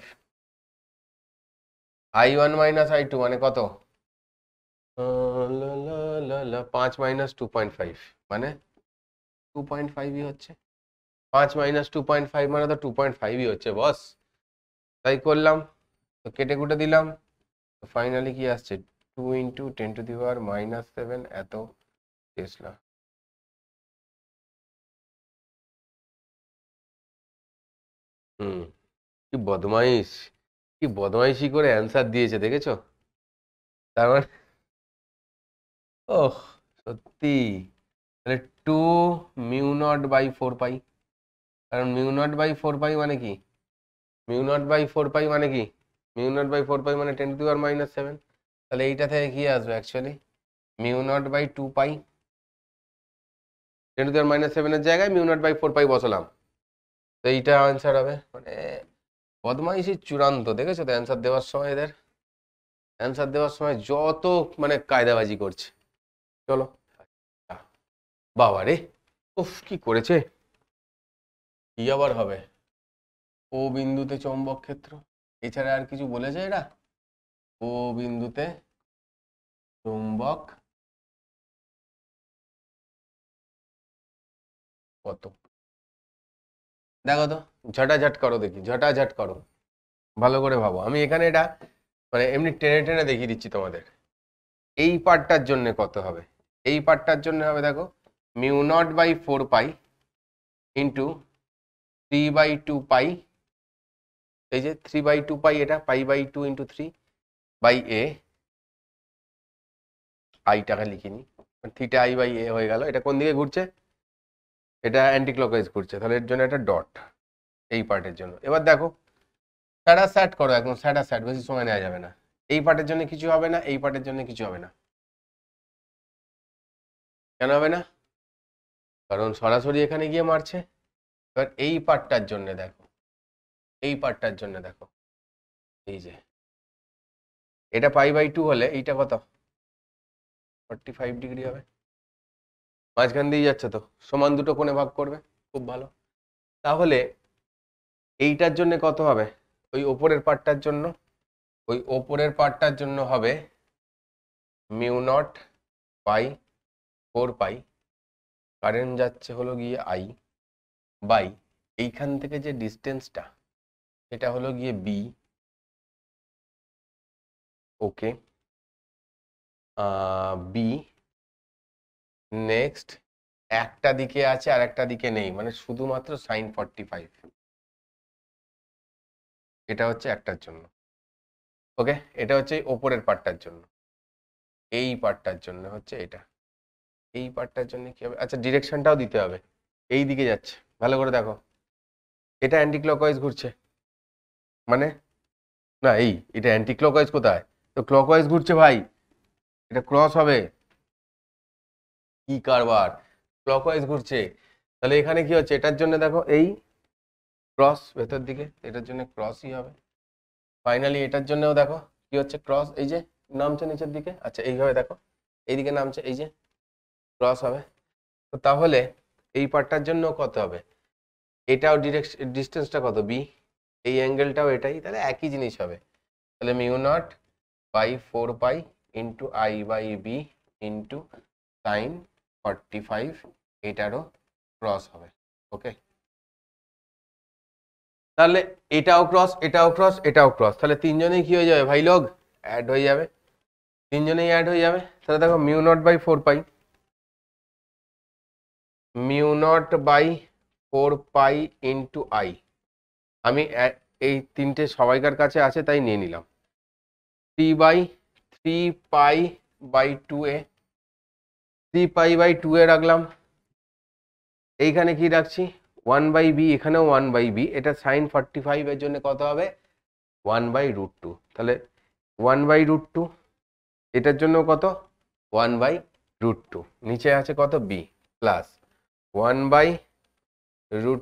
S1: I one minus I two মানে কত পাঁচ মাইনাস টু পয়েন্ট ফাইভ মানে টু পয়েন্ট ফাইভই হচ্ছে পাঁচ মাইনাস টু পয়েন্ট ফাইভ মানে তো টু পয়েন্ট ফাইভই হচ্ছে বস তাই করলাম তো কেটে কুটে দিলাম তো ফাইনালি কি আসছে two into ten to the power minus seven এত টেসলা হুম কি বদমাইশ কি বদমাইশি করে অ্যান্সার দিয়েছে দেখেছো তার মানে ওহ সত্যি তাহলে two mu naught by four pi কারণ mu naught by four pi মানে কি mu naught by four pi মানে কি mu naught by four pi মানে টেন টু আর মাইনাস সেভেন তাহলে এইটা থেকে কি আসবে actually mu naught by two pi ten to আর মাইনাস সেভেনের জায়গায় mu naught by four pi বসলাম তো এইটা অ্যান্সার হবে মানে বদমাইশি চূড়ান্ত দেখেছো তো অ্যান্সার দেওয়ার সময় এদের অ্যান্সার দেওয়ার সময় যত মানে কায়দাবাজি করছে চলো বাবা রে উফ কি করেছে কি আবার হবে ও বিন্দুতে চৌম্বক ক্ষেত্র এছাড়া আর কিছু বলেছে এরা ও
S2: বিন্দুতে চৌম্বক কত দেখো তো
S1: ঝাটাঝাট করো দেখি ঝাটাঝাট করো ভালো করে ভাবো আমি এখানে এটা মানে এমনি টেনে টেনে দেখিয়ে দিচ্ছি তোমাদের এই পার্টটার জন্য কত হবে এই পার্টটার জন্য হবে দেখো mu naught by four pi into three by two pi এই যে থ্রি বাই টু পাই এটা pi by two into three by A আইটাকে লিখিনি থ্রিটা আই বাই এ হয়ে গেল এটা কোন দিকে ঘুরছে এটা অ্যান্টি ঘুরছে তাহলে এর জন্য একটা ডট এই পার্টের জন্য এবার দেখো স্যাটা স্যাট করো একদম স্যাটা স্যাট বেশি সময় নেওয়া যাবে না এই পার্টের জন্য কিছু হবে না এই পার্টের জন্য কিছু হবে না কেন হবে না কারণ সরাসরি এখানে গিয়ে মারছে এবার এই পার্টটার জন্য দেখো এই পার্টটার জন্য দেখো এই যে এটা পাই বাই টু হলে এইটা কত ফর্টি ফাইভ ডিগ্রি হবে মাঝখান দিয়েই যাচ্ছে তো সমান দুটো কোণে ভাগ করবে খুব ভালো তাহলে এইটার জন্য কত হবে ওই ওপরের পার্টটার জন্য ওই ওপরের পার্টটার জন্য হবে mu naught pi four pi current যাচ্ছে হলো গিয়ে আই বাই এইখান থেকে যে
S2: ডিস্টেন্সটা এটা হলো গিয়ে বি
S1: ওকে বি নেক্সট একটা দিকে আছে আর একটা দিকে নেই মানে শুধুমাত্র সাইন ফর্টি ফাইভ এটা হচ্ছে একটার জন্য ওকে এটা হচ্ছে ওপরের পার্টটার জন্য এই পার্টটার জন্য হচ্ছে এটা এই পার্টটার জন্য কি হবে আচ্ছা ডিরেকশনটাও দিতে হবে এই দিকে যাচ্ছে ভালো করে দেখো এটা অ্যান্টিক্লক ওয়াইজ ঘুরছে মানে না এই এটা অ্যান্টিক্লক ক্লকওয়াইজ কোথায় তো ক্লকওয়াইজ ঘুরছে ভাই এটা ক্রস হবে কি কারবার ক্লকওয়াইজ ঘুরছে তাহলে এখানে কি হচ্ছে এটার জন্য দেখো এই ক্রস ভেতর দিকে এটার জন্য ক্রসই হবে ফাইনালি এটার জন্যও দেখো কি হচ্ছে ক্রস এই যে নামছে নিচের দিকে আচ্ছা এইভাবে দেখো এইদিকে নামছে এই যে ক্রস হবে তো তাহলে এই পার্টটার জন্য কত হবে এটাও ডিস্টেন্সটা কত বি এই অ্যাঙ্গেলটাও এটাই তাহলে একই জিনিস হবে তাহলে mu naught by four pi into I by B into sine forty five এটারও ক্রস হবে ওকে তাহলে এটাও ক্রস এটাও ক্রস এটাও ক্রস তাহলে তিনজনেই কি হয়ে যাবে ভাই লোক অ্যাড হয়ে যাবে তিনজনেই অ্যাড হয়ে যাবে তাহলে দেখো mu naught by four pi mu naught by four pi into I আমি এই তিনটে সবাইকার কাছে আছে তাই নিয়ে নিলাম three by three pi by two A three pi by two A রাখলাম এইখানে কি রাখছি ওয়ান বাই বি এখানেও ওয়ান বাই বি এটা সাইন ফর্টি ফাইভের জন্য কত হবে ওয়ান বাই রুট টু তাহলে ওয়ান বাই রুট টু এটার জন্য কত ওয়ান বাই রুট টু নিচে আছে কত B plus one by √2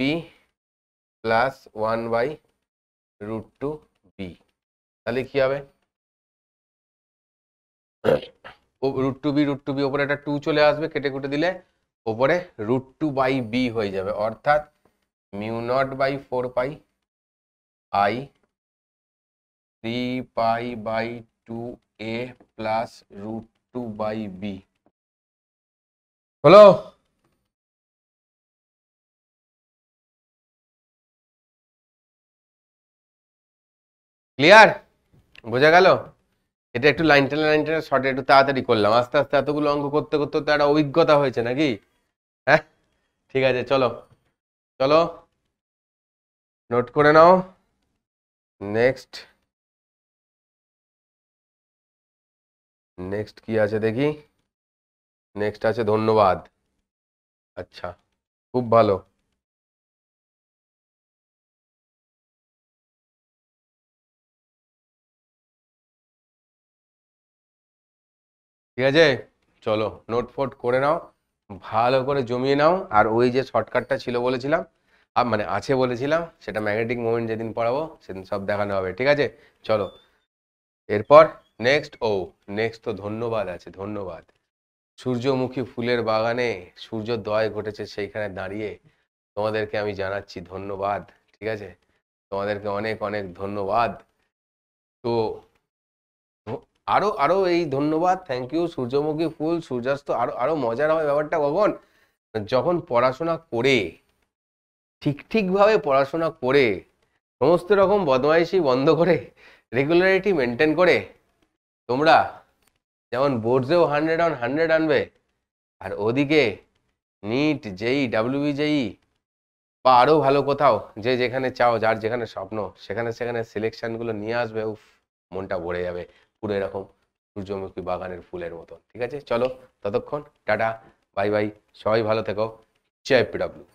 S1: b + 1 / √2 b তাহলে কি হবে ও √2 b √2 b উপরে একটা 2 চলে আসবে কেটে কেটে দিলে উপরে √2 / b হয়ে যাবে অর্থাৎ μ not / 4π i 3π / 2a + √2 / b হলো ক্লিয়ার বোঝা গেল এটা একটু লাইন টেনে লাইন টেনে শর্টে একটু তাড়াতাড়ি করলাম আস্তে আস্তে এতগুলো অঙ্ক করতে করতে তো একটা অভিজ্ঞতা হয়েছে নাকি হ্যাঁ ঠিক আছে চলো চলো নোট করে নাও নেক্সট
S2: নেক্সট কি আছে দেখি নেক্সট আছে ধন্যবাদ আচ্ছা খুব ভালো
S1: ঠিক আছে চলো নোট ফোট করে নাও ভালো করে জমিয়ে নাও আর ওই যে শর্টকাটটা ছিল বলেছিলাম আর মানে আছে বলেছিলাম সেটা ম্যাগনেটিক মোমেন্ট যেদিন পড়াবো সেদিন সব দেখানো হবে ঠিক আছে চলো এরপর নেক্সট ও নেক্সট তো ধন্যবাদ আছে ধন্যবাদ সূর্যমুখী ফুলের বাগানে সূর্যোদয় ঘটেছে সেইখানে দাঁড়িয়ে তোমাদেরকে আমি জানাচ্ছি ধন্যবাদ ঠিক আছে তোমাদেরকে অনেক অনেক ধন্যবাদ তো আরও আরও এই ধন্যবাদ থ্যাংক ইউ সূর্যমুখী ফুল সূর্যাস্ত আরও আরও মজার হয় ব্যাপারটা কখন যখন পড়াশোনা করে ঠিক ঠিকভাবে পড়াশোনা করে সমস্ত রকম বদমাইশি বন্ধ করে রেগুলারিটি মেনটেন করে তোমরা যেমন বোর্ডসেও হান্ড্রেড অন হান্ড্রেড আনবে আর ওদিকে নিট জেই ডাব্লিউবি জেই বা আরও ভালো কোথাও যে যেখানে চাও যার যেখানে স্বপ্ন সেখানে সেখানে সিলেকশানগুলো নিয়ে আসবে উফ মনটা ভরে যাবে পুরো এরকম সূর্যমুখী বাগানের ফুলের মতন ঠিক আছে চলো ততক্ষণ টাটা বাই বাই সবাই ভালো থেকো জয় পিডাব্লিউ